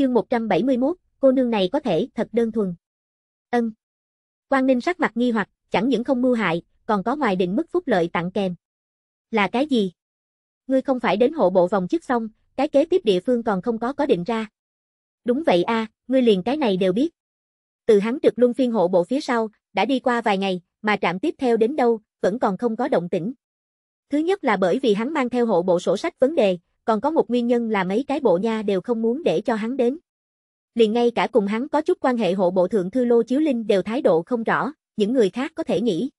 Chương 171, cô nương này có thể thật đơn thuần. Ân. Quang Ninh sắc mặt nghi hoặc, chẳng những không mưu hại, còn có ngoài định mức phúc lợi tặng kèm. Là cái gì? Ngươi không phải đến hộ bộ vòng chức xong, cái kế tiếp địa phương còn không có có định ra. Đúng vậy a, ngươi liền cái này đều biết. Từ hắn trực luân phiên hộ bộ phía sau, đã đi qua vài ngày, mà trạm tiếp theo đến đâu, vẫn còn không có động tĩnh. Thứ nhất là bởi vì hắn mang theo hộ bộ sổ sách vấn đề, còn có một nguyên nhân là mấy cái bộ nha đều không muốn để cho hắn đến. Liền ngay cả cùng hắn có chút quan hệ hộ bộ thượng thư Lô Chiếu Linh đều thái độ không rõ, những người khác có thể nghĩ.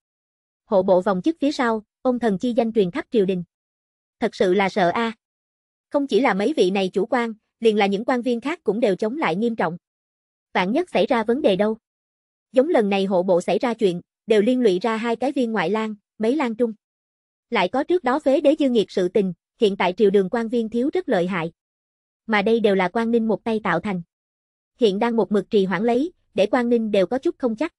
Hộ bộ vòng chức phía sau, ông thần chi danh truyền khắp triều đình. Thật sự là sợ a. À. Không chỉ là mấy vị này chủ quan, liền là những quan viên khác cũng đều chống lại nghiêm trọng. Vạn nhất xảy ra vấn đề đâu? Giống lần này hộ bộ xảy ra chuyện, đều liên lụy ra hai cái viên ngoại lang, mấy lang trung. Lại có trước đó phế đế dư nghiệt sự tình, hiện tại triều đường quan viên thiếu rất lợi hại. Mà đây đều là quan ninh một tay tạo thành. Hiện đang một mực trì hoãn lấy, để quan ninh đều có chút không chắc.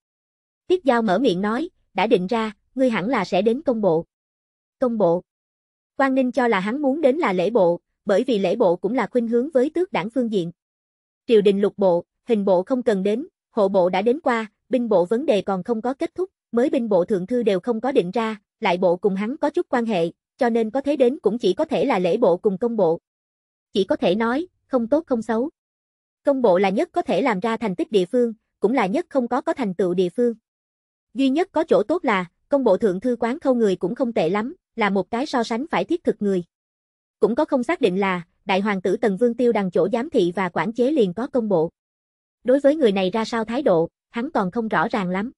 Tiết Giao mở miệng nói, đã định ra, ngươi hẳn là sẽ đến công bộ. Công bộ. Quan ninh cho là hắn muốn đến là lễ bộ, bởi vì lễ bộ cũng là khuynh hướng với tước đảng phương diện. Triều đình lục bộ, hình bộ không cần đến, hộ bộ đã đến qua, binh bộ vấn đề còn không có kết thúc, mới binh bộ thượng thư đều không có định ra, lại bộ cùng hắn có chút quan hệ, cho nên có thế đến cũng chỉ có thể là lễ bộ cùng công bộ. Chỉ có thể nói, không tốt không xấu. Công bộ là nhất có thể làm ra thành tích địa phương, cũng là nhất không có có thành tựu địa phương. Duy nhất có chỗ tốt là, công bộ thượng thư quán khâu người cũng không tệ lắm, là một cái so sánh phải thiết thực người. Cũng có không xác định là, đại hoàng tử Tần Vương Tiêu đằng chỗ giám thị và quản chế liền có công bộ. Đối với người này ra sao thái độ, hắn còn không rõ ràng lắm.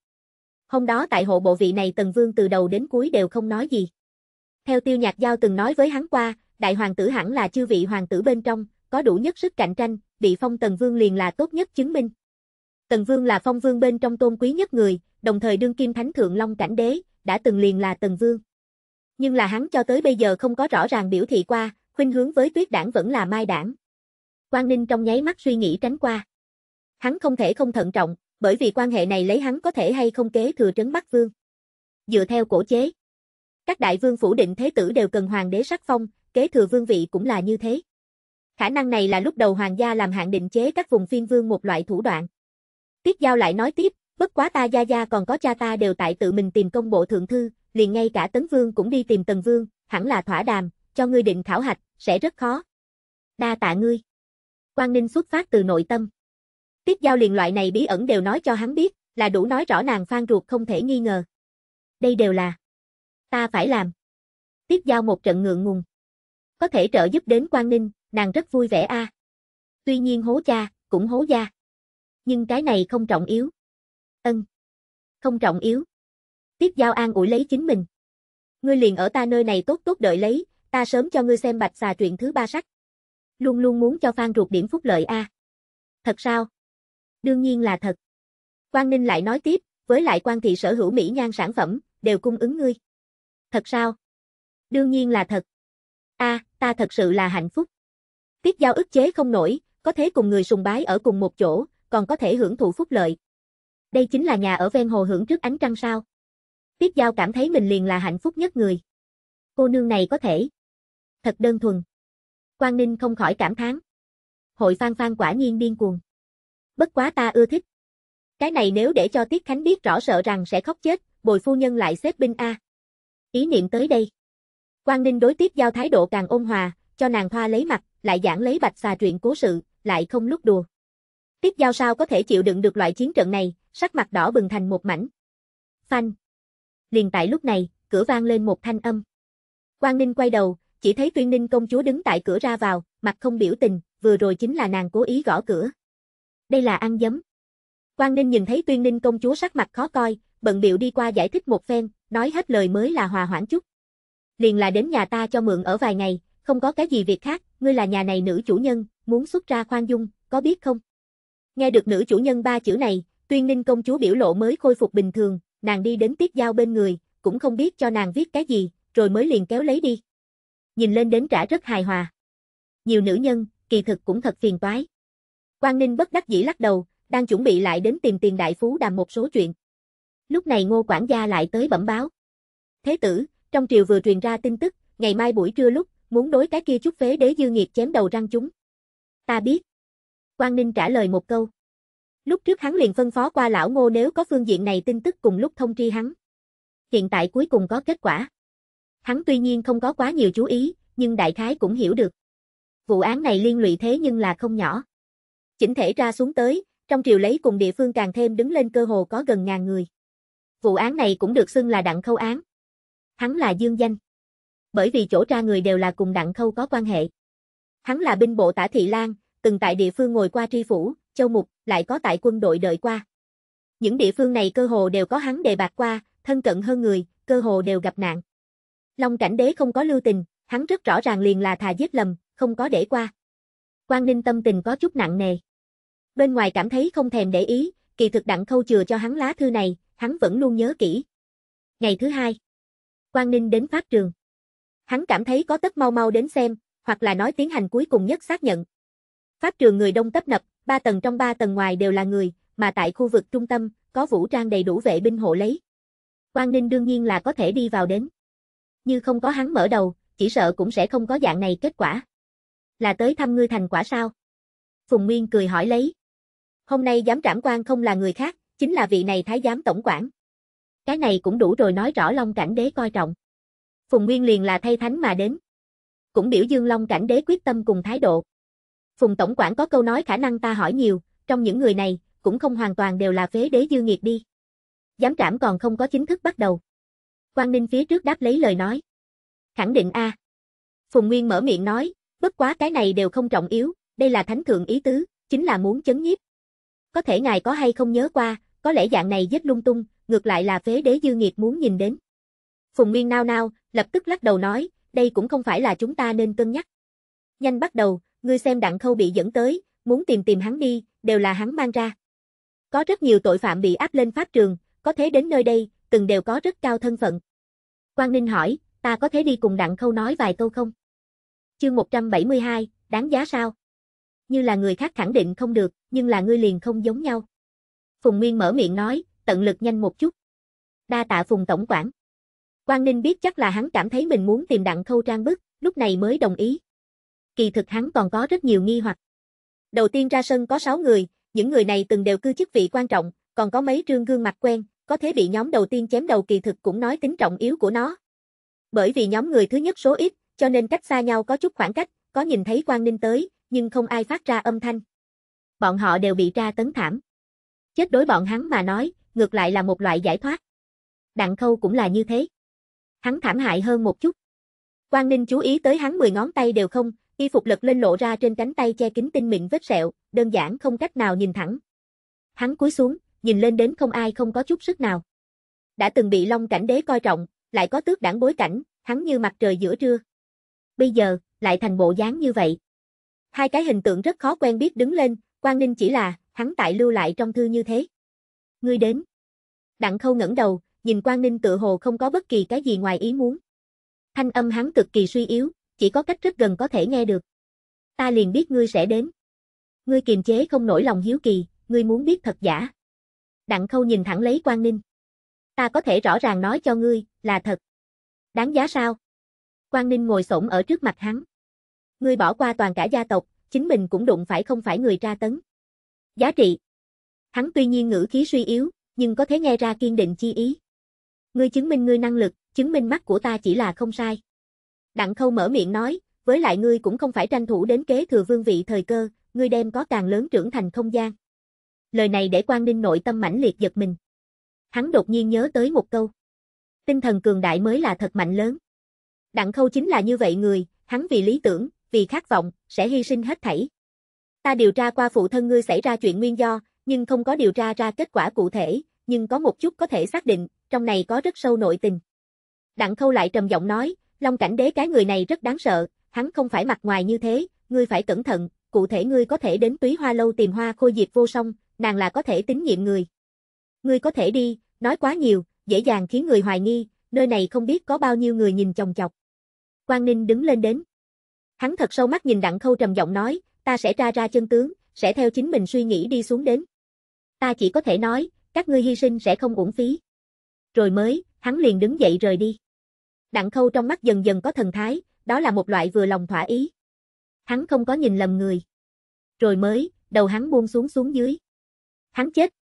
Hôm đó tại hộ bộ vị này Tần Vương từ đầu đến cuối đều không nói gì. Theo tiêu nhạc giao từng nói với hắn qua, đại hoàng tử hẳn là chư vị hoàng tử bên trong, có đủ nhất sức cạnh tranh, vị phong tần vương liền là tốt nhất chứng minh. Tần vương là phong vương bên trong tôn quý nhất người, đồng thời đương kim thánh thượng long cảnh đế, đã từng liền là tần vương. Nhưng là hắn cho tới bây giờ không có rõ ràng biểu thị qua, khuynh hướng với tuyết đảng vẫn là mai đảng. Quang Ninh trong nháy mắt suy nghĩ tránh qua. Hắn không thể không thận trọng, bởi vì quan hệ này lấy hắn có thể hay không kế thừa trấn Bắc Vương. Dựa theo cổ chế, các đại vương phủ định thế tử đều cần hoàng đế sắc phong, kế thừa vương vị cũng là như thế. Khả năng này là lúc đầu hoàng gia làm hạn định chế các vùng phiên vương một loại thủ đoạn. Tiết Giao lại nói tiếp, bất quá ta gia gia còn có cha ta đều tại tự mình tìm công bộ thượng thư, liền ngay cả tấn vương cũng đi tìm tần vương, hẳn là thỏa đàm, cho ngươi định khảo hạch, sẽ rất khó. Đa tạ ngươi. Quang Ninh xuất phát từ nội tâm. Tiết Giao liền loại này bí ẩn đều nói cho hắn biết, là đủ nói rõ nàng phan ruột không thể nghi ngờ. Đây đều là ta phải làm. Tiếp giao một trận ngượng ngùng. Có thể trợ giúp đến Quang Ninh, nàng rất vui vẻ a. Tuy nhiên hố cha, cũng hố gia. Nhưng cái này không trọng yếu. Ân. Không trọng yếu. Tiếp giao an ủi lấy chính mình. Ngươi liền ở ta nơi này tốt tốt đợi lấy, ta sớm cho ngươi xem bạch xà truyện thứ ba sách. Luôn luôn muốn cho Phan ruột điểm phúc lợi a. Thật sao? Đương nhiên là thật. Quang Ninh lại nói tiếp, với lại quan thị sở hữu mỹ nhan sản phẩm, đều cung ứng ngươi. Thật sao? Đương nhiên là thật. A, ta thật sự là hạnh phúc. Tiết giao ức chế không nổi, có thế cùng người sùng bái ở cùng một chỗ, còn có thể hưởng thụ phúc lợi. Đây chính là nhà ở ven hồ hưởng trước ánh trăng sao. Tiết giao cảm thấy mình liền là hạnh phúc nhất người. Cô nương này có thể. Thật đơn thuần. Quang Ninh không khỏi cảm thán. Hội phan phan quả nhiên điên cuồng. Bất quá ta ưa thích. Cái này nếu để cho Tiết Khánh biết rõ sợ rằng sẽ khóc chết, bồi phu nhân lại xếp binh A ý niệm tới đây. Quang Ninh đối tiếp giao thái độ càng ôn hòa, cho nàng hoa lấy mặt, lại giảng lấy bạch xà chuyện cố sự, lại không lúc đùa. Tiếp giao sao có thể chịu đựng được loại chiến trận này, sắc mặt đỏ bừng thành một mảnh. Phanh. Liền tại lúc này, cửa vang lên một thanh âm. Quang Ninh quay đầu, chỉ thấy Tuyên Ninh công chúa đứng tại cửa ra vào, mặt không biểu tình, vừa rồi chính là nàng cố ý gõ cửa. Đây là ăn dấm. Quang Ninh nhìn thấy Tuyên Ninh công chúa sắc mặt khó coi, bận biểu đi qua giải thích một phen, nói hết lời mới là hòa hoãn chút. Liền là đến nhà ta cho mượn ở vài ngày, không có cái gì việc khác, ngươi là nhà này nữ chủ nhân, muốn xuất ra khoan dung, có biết không? Nghe được nữ chủ nhân ba chữ này, tuyên ninh công chúa biểu lộ mới khôi phục bình thường, nàng đi đến tiết giao bên người, cũng không biết cho nàng viết cái gì, rồi mới liền kéo lấy đi. Nhìn lên đến trả rất hài hòa. Nhiều nữ nhân, kỳ thực cũng thật phiền toái. Quang Ninh bất đắc dĩ lắc đầu, đang chuẩn bị lại đến tìm tiền đại phú đàm một số chuyện. Lúc này ngô quản gia lại tới bẩm báo. Thế tử, trong triều vừa truyền ra tin tức, ngày mai buổi trưa lúc, muốn đối cái kia chút phế đế dư nghiệt chém đầu răng chúng. Ta biết. Quang Ninh trả lời một câu. Lúc trước hắn liền phân phó qua lão ngô nếu có phương diện này tin tức cùng lúc thông tri hắn. Hiện tại cuối cùng có kết quả. Hắn tuy nhiên không có quá nhiều chú ý, nhưng đại khái cũng hiểu được. Vụ án này liên lụy thế nhưng là không nhỏ. Chỉnh thể ra xuống tới, trong triều lấy cùng địa phương càng thêm đứng lên cơ hồ có gần ngàn người. Vụ án này cũng được xưng là đặng khâu án. Hắn là dương danh. Bởi vì chỗ tra người đều là cùng đặng khâu có quan hệ. Hắn là binh bộ tả Thị Lan, từng tại địa phương ngồi qua tri phủ, châu mục, lại có tại quân đội đợi qua. Những địa phương này cơ hồ đều có hắn đề bạc qua, thân cận hơn người, cơ hồ đều gặp nạn. Long cảnh đế không có lưu tình, hắn rất rõ ràng liền là thà giết lầm, không có để qua. Quan Ninh tâm tình có chút nặng nề. Bên ngoài cảm thấy không thèm để ý, kỳ thực đặng khâu chừa cho hắn lá thư này, hắn vẫn luôn nhớ kỹ. Ngày thứ hai, Quang Ninh đến pháp trường. Hắn cảm thấy có tất mau mau đến xem, hoặc là nói tiến hành cuối cùng nhất xác nhận. Pháp trường người đông tấp nập, ba tầng trong ba tầng ngoài đều là người, mà tại khu vực trung tâm, có vũ trang đầy đủ vệ binh hộ lấy. Quang Ninh đương nhiên là có thể đi vào đến. Như không có hắn mở đầu, chỉ sợ cũng sẽ không có dạng này kết quả. Là tới thăm ngươi thành quả sao? Phùng Nguyên cười hỏi lấy. Hôm nay giám trảm quan không là người khác, chính là vị này thái giám tổng quản. Cái này cũng đủ rồi nói rõ Long Cảnh Đế coi trọng. Phùng Nguyên liền là thay thánh mà đến. Cũng biểu dương Long Cảnh Đế quyết tâm cùng thái độ. Phùng Tổng quản có câu nói khả năng ta hỏi nhiều, trong những người này, cũng không hoàn toàn đều là phế đế dư nghiệt đi. Giám trảm còn không có chính thức bắt đầu. Quang Ninh phía trước đáp lấy lời nói. Khẳng định A. Phùng Nguyên mở miệng nói, bất quá cái này đều không trọng yếu, đây là thánh thượng ý tứ, chính là muốn chấn nhiếp, có thể ngài có hay không nhớ qua, có lẽ dạng này giết lung tung, ngược lại là phế đế dư nghiệt muốn nhìn đến. Phùng Nguyên nao nao, lập tức lắc đầu nói, đây cũng không phải là chúng ta nên cân nhắc. Nhanh bắt đầu, ngươi xem đặng khâu bị dẫn tới, muốn tìm tìm hắn đi, đều là hắn mang ra. Có rất nhiều tội phạm bị áp lên pháp trường, có thế đến nơi đây, từng đều có rất cao thân phận. Quang Ninh hỏi, ta có thể đi cùng đặng khâu nói vài câu không? Chương 172, đáng giá sao? như là người khác khẳng định không được, nhưng là ngươi liền không giống nhau. Phùng Nguyên mở miệng nói, tận lực nhanh một chút. Đa tạ Phùng Tổng quản. Quang Ninh biết chắc là hắn cảm thấy mình muốn tìm đặng khâu trang bức, lúc này mới đồng ý. Kỳ thực hắn còn có rất nhiều nghi hoặc. Đầu tiên ra sân có 6 người, những người này từng đều cư chức vị quan trọng, còn có mấy trương gương mặt quen, có thể bị nhóm đầu tiên chém đầu kỳ thực cũng nói tính trọng yếu của nó. Bởi vì nhóm người thứ nhất số ít, cho nên cách xa nhau có chút khoảng cách, có nhìn thấy Quang Ninh tới, nhưng không ai phát ra âm thanh. Bọn họ đều bị tra tấn thảm. Chết đối bọn hắn mà nói, ngược lại là một loại giải thoát. Đặng khâu cũng là như thế. Hắn thảm hại hơn một chút. Quang Ninh chú ý tới hắn 10 ngón tay đều không, y phục lật lên lộ ra trên cánh tay che kính tinh mịn vết sẹo, đơn giản không cách nào nhìn thẳng. Hắn cúi xuống, nhìn lên đến không ai không có chút sức nào. Đã từng bị Long cảnh đế coi trọng, lại có tước đảng bối cảnh, hắn như mặt trời giữa trưa. Bây giờ, lại thành bộ dáng như vậy. Hai cái hình tượng rất khó quen biết đứng lên, Quang Ninh chỉ là, hắn tại lưu lại trong thư như thế. Ngươi đến. Đặng khâu ngẩng đầu, nhìn Quang Ninh tự hồ không có bất kỳ cái gì ngoài ý muốn. Thanh âm hắn cực kỳ suy yếu, chỉ có cách rất gần có thể nghe được. Ta liền biết ngươi sẽ đến. Ngươi kiềm chế không nổi lòng hiếu kỳ, ngươi muốn biết thật giả. Đặng khâu nhìn thẳng lấy Quang Ninh. Ta có thể rõ ràng nói cho ngươi, là thật. Đáng giá sao? Quang Ninh ngồi xổm ở trước mặt hắn ngươi bỏ qua toàn cả gia tộc, chính mình cũng đụng phải không phải người tra tấn. Giá trị Hắn tuy nhiên ngữ khí suy yếu, nhưng có thể nghe ra kiên định chi ý. Ngươi chứng minh ngươi năng lực, chứng minh mắt của ta chỉ là không sai. Đặng khâu mở miệng nói, với lại ngươi cũng không phải tranh thủ đến kế thừa vương vị thời cơ, ngươi đem có càng lớn trưởng thành không gian. Lời này để quan ninh nội tâm mãnh liệt giật mình. Hắn đột nhiên nhớ tới một câu. Tinh thần cường đại mới là thật mạnh lớn. Đặng khâu chính là như vậy người, hắn vì lý tưởng, vì khát vọng, sẽ hy sinh hết thảy. Ta điều tra qua phụ thân ngươi xảy ra chuyện nguyên do, nhưng không có điều tra ra kết quả cụ thể, nhưng có một chút có thể xác định, trong này có rất sâu nội tình. Đặng khâu lại trầm giọng nói, Long cảnh đế cái người này rất đáng sợ, hắn không phải mặt ngoài như thế, ngươi phải cẩn thận, cụ thể ngươi có thể đến túy hoa lâu tìm hoa khôi diệp vô song, nàng là có thể tín nhiệm người. Ngươi có thể đi, nói quá nhiều, dễ dàng khiến người hoài nghi, nơi này không biết có bao nhiêu người nhìn chồng chọc. Quang Ninh đứng lên đến. Hắn thật sâu mắt nhìn Đặng Khâu trầm giọng nói, ta sẽ ra ra chân tướng, sẽ theo chính mình suy nghĩ đi xuống đến. Ta chỉ có thể nói, các ngươi hy sinh sẽ không uổng phí. Rồi mới, hắn liền đứng dậy rời đi. Đặng Khâu trong mắt dần dần có thần thái, đó là một loại vừa lòng thỏa ý. Hắn không có nhìn lầm người. Rồi mới, đầu hắn buông xuống xuống dưới. Hắn chết.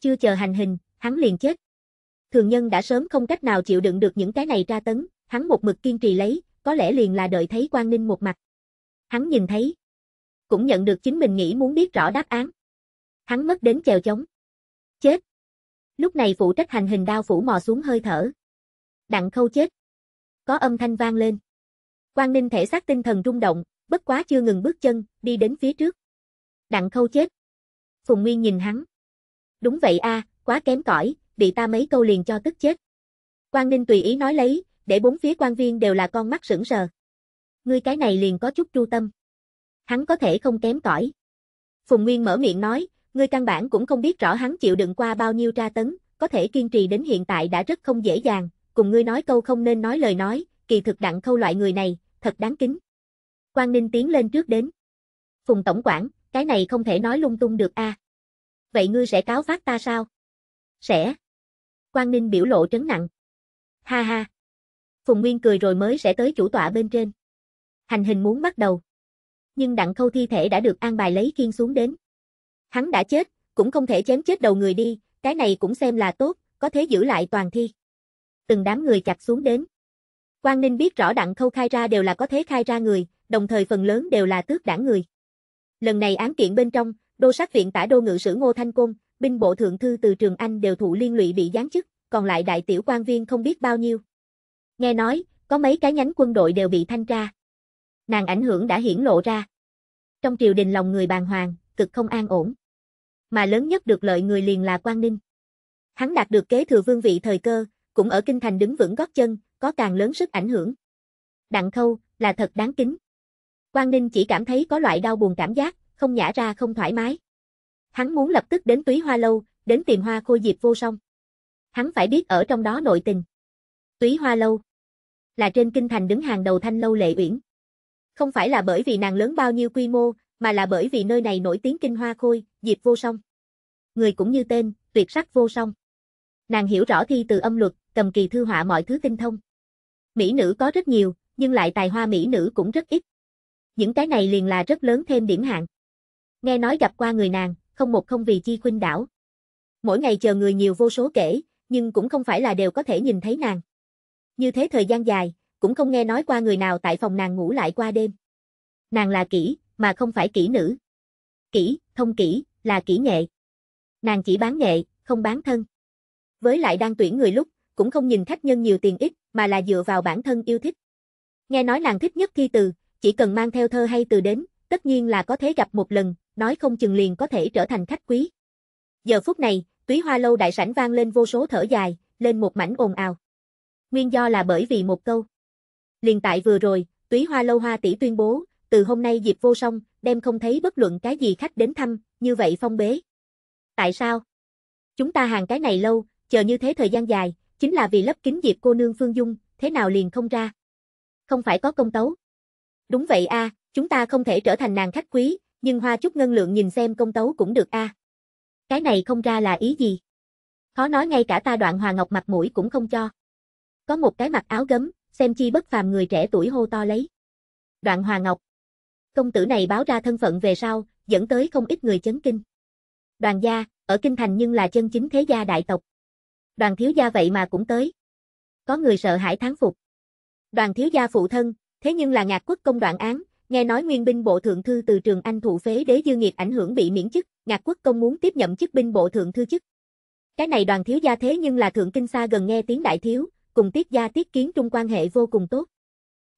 Chưa chờ hành hình, hắn liền chết. Thường nhân đã sớm không cách nào chịu đựng được những cái này tra tấn, hắn một mực kiên trì lấy, có lẽ liền là đợi thấy quan Ninh một mặt. Hắn nhìn thấy, cũng nhận được chính mình nghĩ muốn biết rõ đáp án. Hắn mất đến chèo chống. Chết. Lúc này phụ trách hành hình đao phủ mò xuống hơi thở. Đặng khâu chết. Có âm thanh vang lên. quan Ninh thể xác tinh thần rung động, bất quá chưa ngừng bước chân, đi đến phía trước. Đặng khâu chết. Phùng Nguyên nhìn hắn. Đúng vậy a, quá kém cỏi, bị ta mấy câu liền cho tức chết. quan Ninh tùy ý nói lấy, để bốn phía quan viên đều là con mắt sững sờ. Ngươi cái này liền có chút chu tâm. Hắn có thể không kém cỏi. Phùng Nguyên mở miệng nói, ngươi căn bản cũng không biết rõ hắn chịu đựng qua bao nhiêu tra tấn, có thể kiên trì đến hiện tại đã rất không dễ dàng, cùng ngươi nói câu không nên nói lời nói, kỳ thực đặng khâu loại người này, thật đáng kính. Quang Ninh tiến lên trước đến. Phùng Tổng quản, cái này không thể nói lung tung được a. À. Vậy ngươi sẽ cáo phát ta sao? Sẽ. Quang Ninh biểu lộ trấn nặng. Ha ha. Phùng Nguyên cười rồi mới sẽ tới chủ tọa bên trên. Hành hình muốn bắt đầu. Nhưng đặng khâu thi thể đã được an bài lấy kiên xuống đến. Hắn đã chết, cũng không thể chém chết đầu người đi, cái này cũng xem là tốt, có thế giữ lại toàn thi. Từng đám người chặt xuống đến. Quang Ninh biết rõ đặng khâu khai ra đều là có thế khai ra người, đồng thời phần lớn đều là tước đảng người. Lần này án kiện bên trong, đô sát viện tả đô ngự sử Ngô Thanh Côn, binh bộ thượng thư từ Trường Anh đều thụ liên lụy bị giáng chức, còn lại đại tiểu quan viên không biết bao nhiêu. Nghe nói, có mấy cái nhánh quân đội đều bị thanh tra. Nàng ảnh hưởng đã hiển lộ ra. Trong triều đình lòng người bàn hoàng, cực không an ổn. Mà lớn nhất được lợi người liền là Quang Ninh. Hắn đạt được kế thừa vương vị thời cơ, cũng ở kinh thành đứng vững gót chân, có càng lớn sức ảnh hưởng. Đặng Khâu là thật đáng kính. Quang Ninh chỉ cảm thấy có loại đau buồn cảm giác, không nhả ra không thoải mái. Hắn muốn lập tức đến Túy Hoa lâu, đến tìm Hoa Khôi Diệp vô song. Hắn phải biết ở trong đó nội tình. Túy Hoa lâu là trên kinh thành đứng hàng đầu thanh lâu lệ uyển. Không phải là bởi vì nàng lớn bao nhiêu quy mô, mà là bởi vì nơi này nổi tiếng kinh hoa khôi, diệp vô song. Người cũng như tên, tuyệt sắc vô song. Nàng hiểu rõ thi từ âm luật, cầm kỳ thư họa mọi thứ tinh thông. Mỹ nữ có rất nhiều, nhưng lại tài hoa mỹ nữ cũng rất ít. Những cái này liền là rất lớn thêm điểm hạng. Nghe nói gặp qua người nàng, không một không vì chi khuynh đảo. Mỗi ngày chờ người nhiều vô số kể, nhưng cũng không phải là đều có thể nhìn thấy nàng. Như thế thời gian dài, cũng không nghe nói qua người nào tại phòng nàng ngủ lại qua đêm. Nàng là kỹ, mà không phải kỹ nữ. Kỹ, thông kỹ, là kỹ nghệ. Nàng chỉ bán nghệ, không bán thân. Với lại đang tuyển người lúc, cũng không nhìn khách nhân nhiều tiền ít, mà là dựa vào bản thân yêu thích. Nghe nói nàng thích nhất thi từ, chỉ cần mang theo thơ hay từ đến, tất nhiên là có thể gặp một lần, nói không chừng liền có thể trở thành khách quý. Giờ phút này, túy hoa lâu đại sảnh vang lên vô số thở dài, lên một mảnh ồn ào nguyên do là bởi vì một câu. Liền tại vừa rồi, túy hoa lâu hoa tỷ tuyên bố, từ hôm nay dịp vô song, đem không thấy bất luận cái gì khách đến thăm, như vậy phong bế. Tại sao? Chúng ta hàng cái này lâu, chờ như thế thời gian dài, chính là vì lấp kính dịp cô nương Phương Dung, thế nào liền không ra? Không phải có công tấu. Đúng vậy a, chúng ta không thể trở thành nàng khách quý, nhưng hoa chút ngân lượng nhìn xem công tấu cũng được a. Cái này không ra là ý gì? Khó nói ngay cả ta đoạn hòa ngọc mặt mũi cũng không cho có một cái mặc áo gấm, xem chi bất phàm người trẻ tuổi hô to lấy. Đoạn Hòa Ngọc. Công tử này báo ra thân phận về sau, dẫn tới không ít người chấn kinh. Đoàn gia, ở kinh thành nhưng là chân chính thế gia đại tộc. Đoàn thiếu gia vậy mà cũng tới. Có người sợ hãi thán phục. Đoàn thiếu gia phụ thân, thế nhưng là ngạc quốc công đoạn án, nghe nói nguyên binh bộ thượng thư từ trường Anh thụ phế đế dư nghiệp ảnh hưởng bị miễn chức, ngạc quốc công muốn tiếp nhậm chức binh bộ thượng thư chức. Cái này đoàn thiếu gia thế nhưng là thượng kinh xa gần nghe tiếng đại thiếu, cùng tiết gia tiết kiến trung quan hệ vô cùng tốt.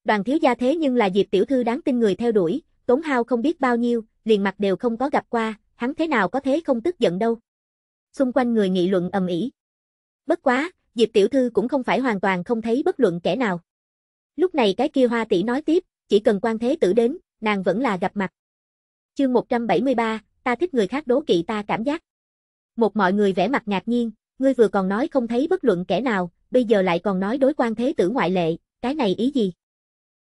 Đoàn thiếu gia thế nhưng là Diệp tiểu thư đáng tin người theo đuổi, tốn hao không biết bao nhiêu, liền mặt đều không có gặp qua, hắn thế nào có thế không tức giận đâu. Xung quanh người nghị luận ầm ĩ. Bất quá, Diệp tiểu thư cũng không phải hoàn toàn không thấy bất luận kẻ nào. Lúc này cái kia hoa tỷ nói tiếp, chỉ cần quan thế tử đến, nàng vẫn là gặp mặt. Chương 173, ta thích người khác đố kỵ ta cảm giác. Một mọi người vẻ mặt ngạc nhiên, ngươi vừa còn nói không thấy bất luận kẻ nào, bây giờ lại còn nói đối quan thế tử ngoại lệ, cái này ý gì?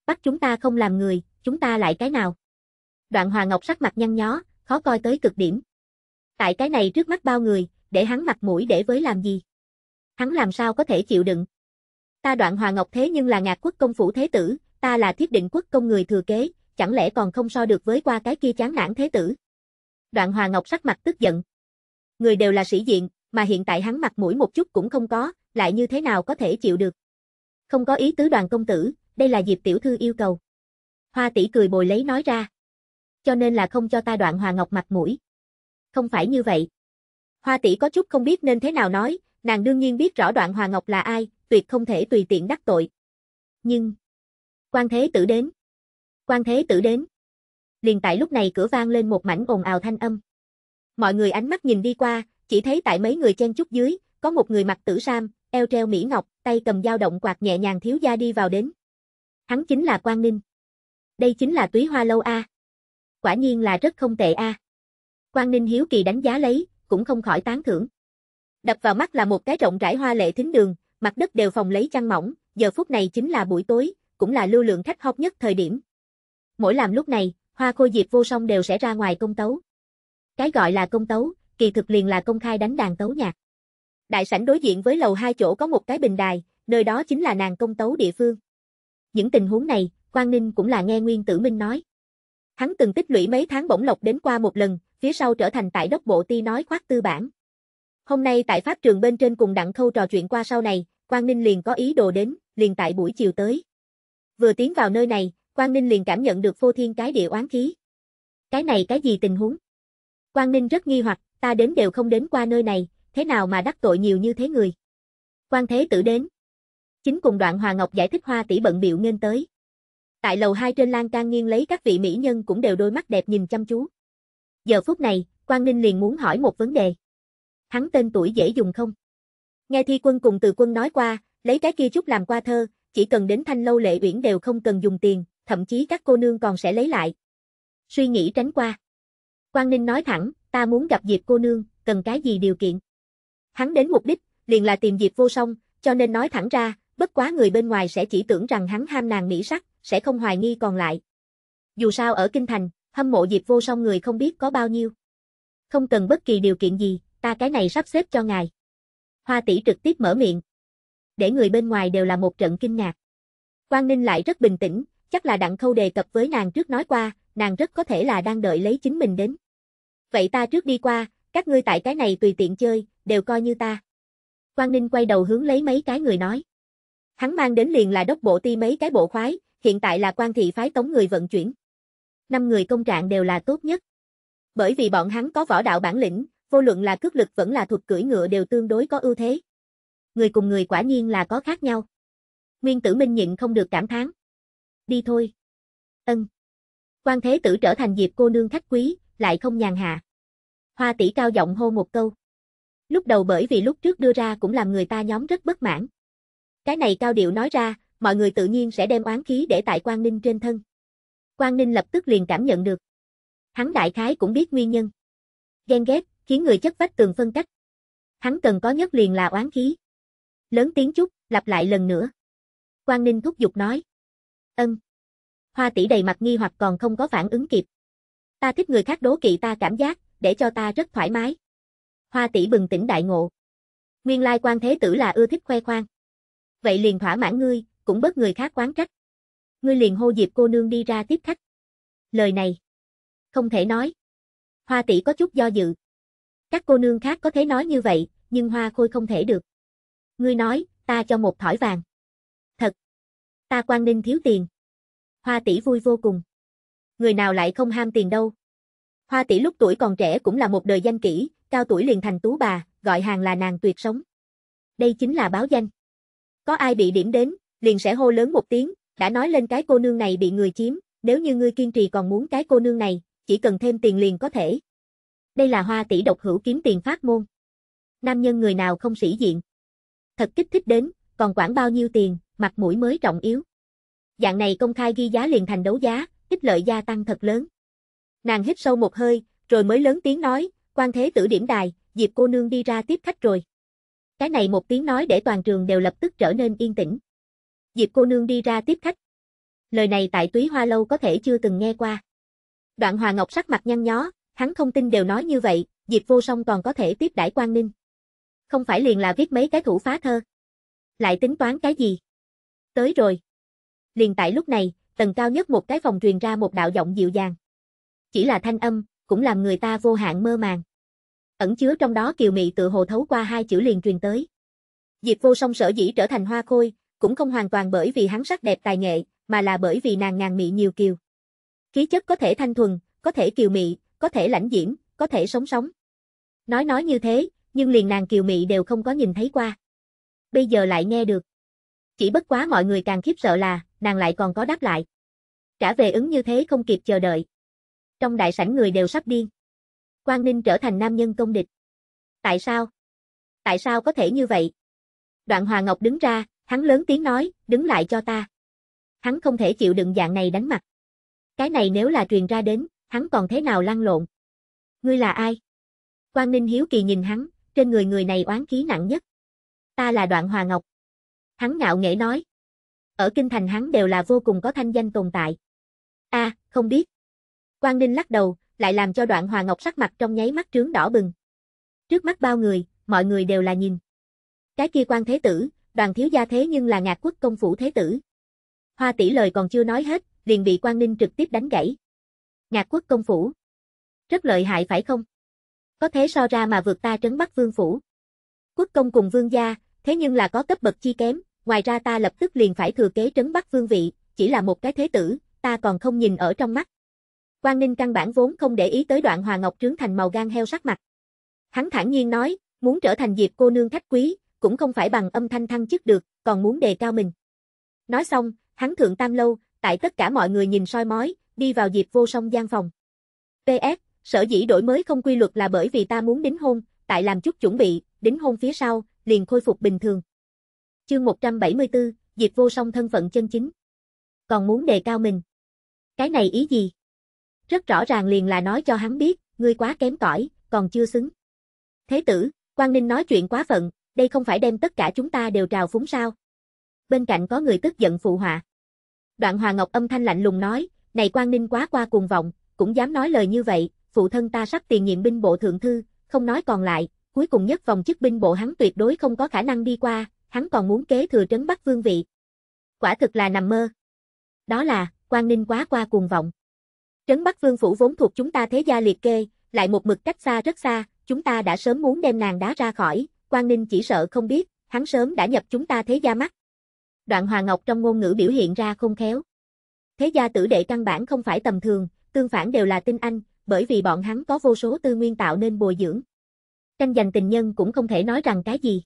Bắt chúng ta không làm người, chúng ta lại cái nào? Đoạn Hòa Ngọc sắc mặt nhăn nhó, khó coi tới cực điểm. Tại cái này trước mắt bao người, để hắn mặt mũi để với làm gì? Hắn làm sao có thể chịu đựng? Ta đoạn Hòa Ngọc thế nhưng là ngạc quốc công phủ thế tử, ta là thiết định quốc công người thừa kế, chẳng lẽ còn không so được với qua cái kia chán nản thế tử? Đoạn Hòa Ngọc sắc mặt tức giận. Người đều là sĩ diện, mà hiện tại hắn mặt mũi một chút cũng không có, lại như thế nào có thể chịu được. Không có ý tứ đoàn công tử, đây là Diệp tiểu thư yêu cầu. Hoa tỷ cười bồi lấy nói ra. Cho nên là không cho ta đoạn hòa ngọc mặt mũi. Không phải như vậy. Hoa tỷ có chút không biết nên thế nào nói, nàng đương nhiên biết rõ đoạn hòa ngọc là ai, tuyệt không thể tùy tiện đắc tội. Nhưng... quan thế tử đến. quan thế tử đến. Liền tại lúc này cửa vang lên một mảnh ồn ào thanh âm. Mọi người ánh mắt nhìn đi qua, chỉ thấy tại mấy người chen chút dưới, có một người mặc tử sam, eo treo mỹ ngọc, tay cầm dao động quạt nhẹ nhàng thiếu gia đi vào đến. Hắn chính là Quang Ninh. Đây chính là túy hoa lâu A. Quả nhiên là rất không tệ A. Quang Ninh hiếu kỳ đánh giá lấy, cũng không khỏi tán thưởng. Đập vào mắt là một cái rộng rãi hoa lệ thính đường, mặt đất đều phòng lấy chăn mỏng, giờ phút này chính là buổi tối, cũng là lưu lượng khách hot nhất thời điểm. Mỗi làm lúc này, hoa khôi diệp vô song đều sẽ ra ngoài công tấu. Cái gọi là công tấu, kỳ thực liền là công khai đánh đàn tấu nhạc. Đại sảnh đối diện với lầu hai chỗ có một cái bình đài, nơi đó chính là nàng công tấu địa phương. Những tình huống này, Quang Ninh cũng là nghe Nguyên Tử Minh nói. Hắn từng tích lũy mấy tháng bổng lộc đến qua một lần, phía sau trở thành tại đốc bộ ti nói khoác tư bản. Hôm nay tại pháp trường bên trên cùng Đặng Khâu trò chuyện qua sau này, Quang Ninh liền có ý đồ đến, liền tại buổi chiều tới. Vừa tiến vào nơi này, Quang Ninh liền cảm nhận được phô thiên cái địa oán khí. Cái này cái gì tình huống? Quang Ninh rất nghi hoặc, ta đến đều không đến qua nơi này, thế nào mà đắc tội nhiều như thế người. Quan thế tử đến. Chính cùng đoạn Hòa Ngọc giải thích hoa tỷ bận biệu nên tới. Tại lầu hai trên lan can nghiêng lấy các vị mỹ nhân cũng đều đôi mắt đẹp nhìn chăm chú. Giờ phút này, Quang Ninh liền muốn hỏi một vấn đề. Hắn tên tuổi dễ dùng không? Nghe thi quân cùng từ quân nói qua, lấy cái kia chút làm qua thơ, chỉ cần đến thanh lâu lệ uyển đều không cần dùng tiền, thậm chí các cô nương còn sẽ lấy lại. Suy nghĩ tránh qua. Quang Ninh nói thẳng, ta muốn gặp Diệp cô nương, cần cái gì điều kiện? Hắn đến mục đích, liền là tìm Diệp vô song, cho nên nói thẳng ra, bất quá người bên ngoài sẽ chỉ tưởng rằng hắn ham nàng mỹ sắc, sẽ không hoài nghi còn lại. Dù sao ở Kinh Thành, hâm mộ Diệp vô song người không biết có bao nhiêu. Không cần bất kỳ điều kiện gì, ta cái này sắp xếp cho ngài. Hoa tỷ trực tiếp mở miệng. Để người bên ngoài đều là một trận kinh ngạc. Quang Ninh lại rất bình tĩnh, chắc là đặng khâu đề cập với nàng trước nói qua, nàng rất có thể là đang đợi lấy chính mình đến. Vậy ta trước đi qua, các ngươi tại cái này tùy tiện chơi, đều coi như ta. Quang Ninh quay đầu hướng lấy mấy cái người nói. Hắn mang đến liền là đốc bộ ti mấy cái bộ khoái, hiện tại là quan thị phái tống người vận chuyển. Năm người công trạng đều là tốt nhất. Bởi vì bọn hắn có võ đạo bản lĩnh, vô luận là cước lực vẫn là thuật cưỡi ngựa đều tương đối có ưu thế. Người cùng người quả nhiên là có khác nhau. Nguyên tử minh nhịn không được cảm thán. Đi thôi. Ân. Quan thế tử trở thành dịp cô nương khách quý, lại không nhàn hạ. Hoa tỷ cao giọng hô một câu. Lúc đầu bởi vì lúc trước đưa ra cũng làm người ta nhóm rất bất mãn. Cái này cao điệu nói ra, mọi người tự nhiên sẽ đem oán khí để tại Quang Ninh trên thân. Quang Ninh lập tức liền cảm nhận được. Hắn đại khái cũng biết nguyên nhân. Ghen ghét, khiến người chất vách tường phân cách. Hắn cần có nhất liền là oán khí. Lớn tiếng chút, lặp lại lần nữa. Quang Ninh thúc giục nói. Ân. Hoa tỷ đầy mặt nghi hoặc còn không có phản ứng kịp. Ta thích người khác đố kỵ ta cảm giác, để cho ta rất thoải mái. Hoa tỷ bừng tỉnh đại ngộ. Nguyên lai quan thế tử là ưa thích khoe khoang. Vậy liền thỏa mãn ngươi, cũng bớt người khác quán trách. Ngươi liền hô Diệp cô nương đi ra tiếp khách. Lời này. Không thể nói. Hoa tỷ có chút do dự. Các cô nương khác có thể nói như vậy, nhưng hoa khôi không thể được. Ngươi nói, ta cho một thỏi vàng. Thật. Ta quan ninh thiếu tiền. Hoa tỷ vui vô cùng. Người nào lại không ham tiền đâu. Hoa tỷ lúc tuổi còn trẻ cũng là một đời danh kỹ, cao tuổi liền thành tú bà, gọi hàng là nàng tuyệt sống. Đây chính là báo danh. Có ai bị điểm đến, liền sẽ hô lớn một tiếng, đã nói lên cái cô nương này bị người chiếm, nếu như ngươi kiên trì còn muốn cái cô nương này, chỉ cần thêm tiền liền có thể. Đây là hoa tỷ độc hữu kiếm tiền phát môn. Nam nhân người nào không sĩ diện. Thật kích thích đến, còn quản bao nhiêu tiền, mặt mũi mới trọng yếu. Dạng này công khai ghi giá liền thành đấu giá, ích lợi gia tăng thật lớn. Nàng hít sâu một hơi, rồi mới lớn tiếng nói, Quan thế tử điểm đài, Diệp cô nương đi ra tiếp khách rồi. Cái này một tiếng nói để toàn trường đều lập tức trở nên yên tĩnh. Diệp cô nương đi ra tiếp khách. Lời này tại túy hoa lâu có thể chưa từng nghe qua. Đoạn hòa ngọc sắc mặt nhăn nhó, hắn không tin đều nói như vậy, Diệp vô song còn có thể tiếp đãi quan ninh. Không phải liền là viết mấy cái thủ phá thơ. Lại tính toán cái gì? Tới rồi. Liền tại lúc này, tầng cao nhất một cái phòng truyền ra một đạo giọng dịu dàng. Chỉ là thanh âm, cũng làm người ta vô hạn mơ màng. Ẩn chứa trong đó kiều mị tự hồ thấu qua hai chữ liền truyền tới. Diệp vô song sở dĩ trở thành hoa khôi, cũng không hoàn toàn bởi vì hắn sắc đẹp tài nghệ, mà là bởi vì nàng ngàn mị nhiều kiều. Khí chất có thể thanh thuần, có thể kiều mị, có thể lãnh diễm, có thể sống sống. Nói nói như thế, nhưng liền nàng kiều mị đều không có nhìn thấy qua. Bây giờ lại nghe được. Chỉ bất quá mọi người càng khiếp sợ là, nàng lại còn có đáp lại. Trả về ứng như thế không kịp chờ đợi trong đại sảnh người đều sắp điên. Quang Ninh trở thành nam nhân công địch. Tại sao? Tại sao có thể như vậy? Đoạn Hòa Ngọc đứng ra, hắn lớn tiếng nói, đứng lại cho ta. Hắn không thể chịu đựng dạng này đánh mặt. Cái này nếu là truyền ra đến, hắn còn thế nào lăn lộn? Ngươi là ai? Quang Ninh hiếu kỳ nhìn hắn, trên người người này oán khí nặng nhất. Ta là Đoạn Hòa Ngọc. Hắn ngạo nghễ nói. Ở kinh thành hắn đều là vô cùng có thanh danh tồn tại. A, à, không biết. Quang Ninh lắc đầu, lại làm cho đoạn hòa ngọc sắc mặt trong nháy mắt trướng đỏ bừng. Trước mắt bao người, mọi người đều là nhìn. Cái kia quan thế tử, đoàn thiếu gia thế nhưng là ngạc quốc công phủ thế tử. Hoa tỷ lời còn chưa nói hết, liền bị Quang Ninh trực tiếp đánh gãy. Ngạc quốc công phủ. Rất lợi hại phải không? Có thế so ra mà vượt ta trấn bắt vương phủ. Quốc công cùng vương gia, thế nhưng là có cấp bậc chi kém, ngoài ra ta lập tức liền phải thừa kế trấn bắt vương vị, chỉ là một cái thế tử, ta còn không nhìn ở trong mắt. Quan Ninh căn bản vốn không để ý tới đoạn Hòa Ngọc trướng thành màu gan heo sắc mặt. Hắn thản nhiên nói, muốn trở thành Diệp cô nương khách quý, cũng không phải bằng âm thanh thăng chức được, còn muốn đề cao mình. Nói xong, hắn thượng tam lâu, tại tất cả mọi người nhìn soi mói, đi vào Diệp vô song gian phòng. PS, sở dĩ đổi mới không quy luật là bởi vì ta muốn đính hôn, tại làm chút chuẩn bị, đính hôn phía sau, liền khôi phục bình thường. Chương 174, Diệp vô song thân phận chân chính. Còn muốn đề cao mình. Cái này ý gì? rất rõ ràng liền là nói cho hắn biết, ngươi quá kém cỏi, còn chưa xứng. Thế tử, Quang Ninh nói chuyện quá phận, đây không phải đem tất cả chúng ta đều trào phúng sao. Bên cạnh có người tức giận phụ họa. Đoạn Hòa Ngọc âm thanh lạnh lùng nói, này Quang Ninh quá qua cuồng vọng, cũng dám nói lời như vậy, phụ thân ta sắp tiền nhiệm binh bộ thượng thư, không nói còn lại, cuối cùng nhất vòng chức binh bộ hắn tuyệt đối không có khả năng đi qua, hắn còn muốn kế thừa trấn Bắc Vương vị. Quả thực là nằm mơ. Đó là, Quang Ninh quá qua cuồng vọng. Trấn Bắc Vương Phủ vốn thuộc chúng ta thế gia liệt kê, lại một mực cách xa rất xa, chúng ta đã sớm muốn đem nàng đá ra khỏi, Quang Ninh chỉ sợ không biết, hắn sớm đã nhập chúng ta thế gia mắt. Đoạn Hòa Ngọc trong ngôn ngữ biểu hiện ra không khéo. Thế gia tử đệ căn bản không phải tầm thường, tương phản đều là tinh anh, bởi vì bọn hắn có vô số tư nguyên tạo nên bồi dưỡng. Tranh giành tình nhân cũng không thể nói rằng cái gì.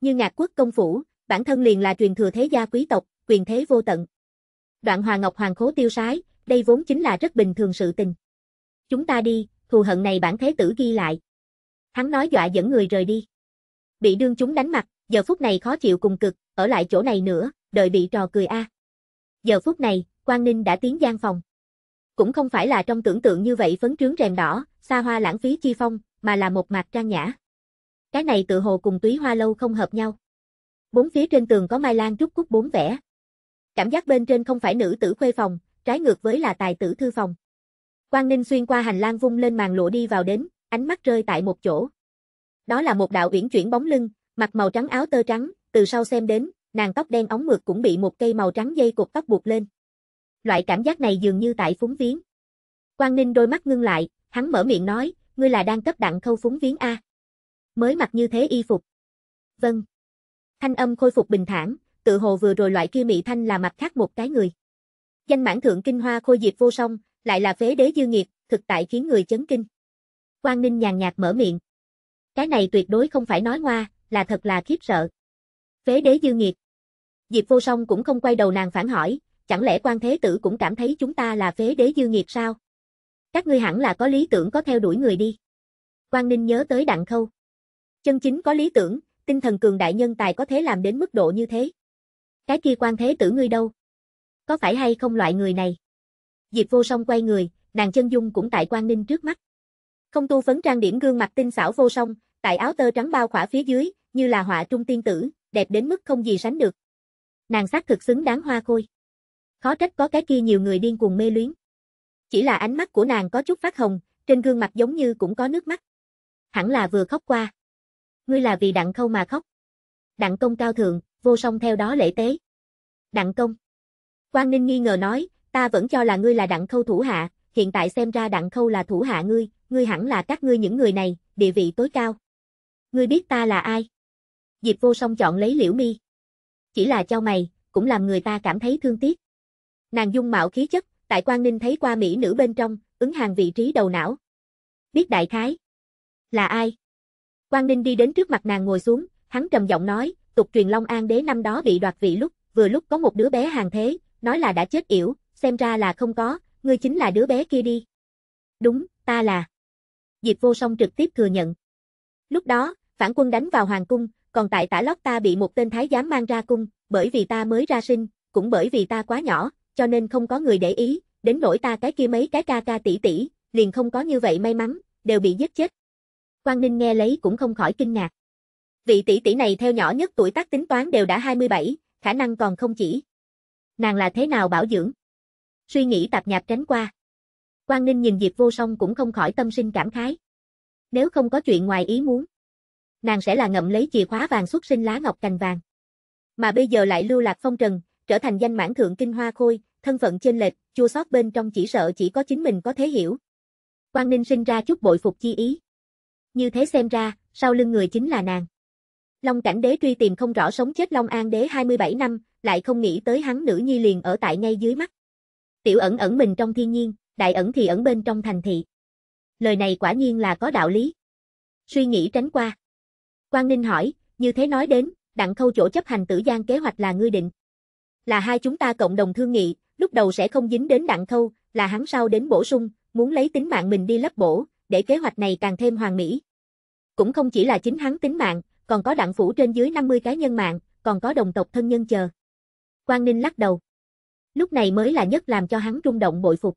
Như ngạc quốc công phủ, bản thân liền là truyền thừa thế gia quý tộc, quyền thế vô tận. Đoạn Hòa Ngọc Hoàng Khố tiêu sái, đây vốn chính là rất bình thường sự tình. Chúng ta đi, thù hận này bản thế tử ghi lại. Hắn nói dọa dẫn người rời đi. Bị đương chúng đánh mặt, giờ phút này khó chịu cùng cực, ở lại chỗ này nữa, đợi bị trò cười a. Giờ phút này, Quang Ninh đã tiến gian phòng. Cũng không phải là trong tưởng tượng như vậy phấn trướng rèm đỏ, xa hoa lãng phí chi phong, mà là một mặt trang nhã. Cái này tự hồ cùng túy hoa lâu không hợp nhau. Bốn phía trên tường có mai lan trúc cúc bốn vẽ. Cảm giác bên trên không phải nữ tử khuê phòng, trái ngược với là tài tử thư phòng. Quang Ninh xuyên qua hành lang vung lên màn lụa đi vào đến, ánh mắt rơi tại một chỗ. Đó là một đạo uyển chuyển bóng lưng, mặc màu trắng áo tơ trắng, từ sau xem đến, nàng tóc đen óng mượt cũng bị một cây màu trắng dây cột tóc buộc lên. Loại cảm giác này dường như tại phúng viếng. Quang Ninh đôi mắt ngưng lại, hắn mở miệng nói, ngươi là đang cấp đặng khâu phúng viếng a? Mới mặc như thế y phục. Vâng. Thanh âm khôi phục bình thản, tự hồ vừa rồi loại kia mị thanh là mặt khác một cái người. Danh mãn thượng kinh hoa khôi diệp vô song, lại là phế đế dư nghiệp, thực tại khiến người chấn kinh. Quang Ninh nhàn nhạt mở miệng. Cái này tuyệt đối không phải nói hoa là thật là khiếp sợ. Phế đế dư nghiệp. Diệp vô song cũng không quay đầu nàng phản hỏi, chẳng lẽ quan thế tử cũng cảm thấy chúng ta là phế đế dư nghiệp sao? Các ngươi hẳn là có lý tưởng có theo đuổi người đi. Quang Ninh nhớ tới đặng khâu. Chân chính có lý tưởng, tinh thần cường đại nhân tài có thể làm đến mức độ như thế. Cái kia quan thế tử ngươi đâu? Có phải hay không loại người này? Diệp vô song quay người, nàng chân dung cũng tại quan Ninh trước mắt. Không tu phấn trang điểm gương mặt tinh xảo vô song, tại áo tơ trắng bao khỏa phía dưới, như là họa trung tiên tử, đẹp đến mức không gì sánh được. Nàng sắc thực xứng đáng hoa khôi. Khó trách có cái kia nhiều người điên cuồng mê luyến. Chỉ là ánh mắt của nàng có chút phát hồng, trên gương mặt giống như cũng có nước mắt. Hẳn là vừa khóc qua. Ngươi là vì đặng khâu mà khóc. Đặng công cao thượng, vô song theo đó lễ tế. Đặng công. Quang Ninh nghi ngờ nói, ta vẫn cho là ngươi là đặng khâu thủ hạ, hiện tại xem ra đặng khâu là thủ hạ ngươi, ngươi hẳn là các ngươi những người này, địa vị tối cao. Ngươi biết ta là ai? Diệp vô song chọn lấy liễu mi. Chỉ là cho mày, cũng làm người ta cảm thấy thương tiếc. Nàng dung mạo khí chất, tại Quang Ninh thấy qua mỹ nữ bên trong, ứng hàng vị trí đầu não. Biết đại khái. Là ai? Quang Ninh đi đến trước mặt nàng ngồi xuống, hắn trầm giọng nói, tục truyền Long An đế năm đó bị đoạt vị lúc, vừa lúc có một đứa bé hàng thế, nói là đã chết yểu, xem ra là không có, ngươi chính là đứa bé kia đi. Đúng, ta là. Diệp vô song trực tiếp thừa nhận. Lúc đó, phản quân đánh vào hoàng cung, còn tại tả lót ta bị một tên thái giám mang ra cung, bởi vì ta mới ra sinh, cũng bởi vì ta quá nhỏ, cho nên không có người để ý, đến nỗi ta cái kia mấy cái ca ca tỷ tỷ, liền không có như vậy may mắn, đều bị giết chết. Quang Ninh nghe lấy cũng không khỏi kinh ngạc. Vị tỷ tỷ này theo nhỏ nhất tuổi tác tính toán đều đã 27, khả năng còn không chỉ nàng là thế nào bảo dưỡng. Suy nghĩ tạp nhạp tránh qua. Quang Ninh nhìn Diệp Vô Song cũng không khỏi tâm sinh cảm khái. Nếu không có chuyện ngoài ý muốn, nàng sẽ là ngậm lấy chìa khóa vàng xuất sinh lá ngọc cành vàng. Mà bây giờ lại lưu lạc phong trần, trở thành danh mãn thượng kinh hoa khôi, thân phận trên lệch, chua xót bên trong chỉ sợ chỉ có chính mình có thể hiểu. Quang Ninh sinh ra chút bội phục chi ý. Như thế xem ra, sau lưng người chính là nàng. Long cảnh đế truy tìm không rõ sống chết Long An đế 27 năm, lại không nghĩ tới hắn nữ nhi liền ở tại ngay dưới mắt. Tiểu ẩn ẩn mình trong thiên nhiên, đại ẩn thì ẩn bên trong thành thị. Lời này quả nhiên là có đạo lý. Suy nghĩ tránh qua. Quang Ninh hỏi, như thế nói đến, đặng khâu chỗ chấp hành tử gian kế hoạch là ngươi định. Là hai chúng ta cộng đồng thương nghị, lúc đầu sẽ không dính đến đặng khâu, là hắn sau đến bổ sung, muốn lấy tính mạng mình đi lấp bổ, để kế hoạch này càng thêm hoàn mỹ. Cũng không chỉ là chính hắn tính mạng, còn có đặng phủ trên dưới 50 cá nhân mạng, còn có đồng tộc thân nhân chờ. Quang Ninh lắc đầu. Lúc này mới là nhất làm cho hắn rung động bội phục.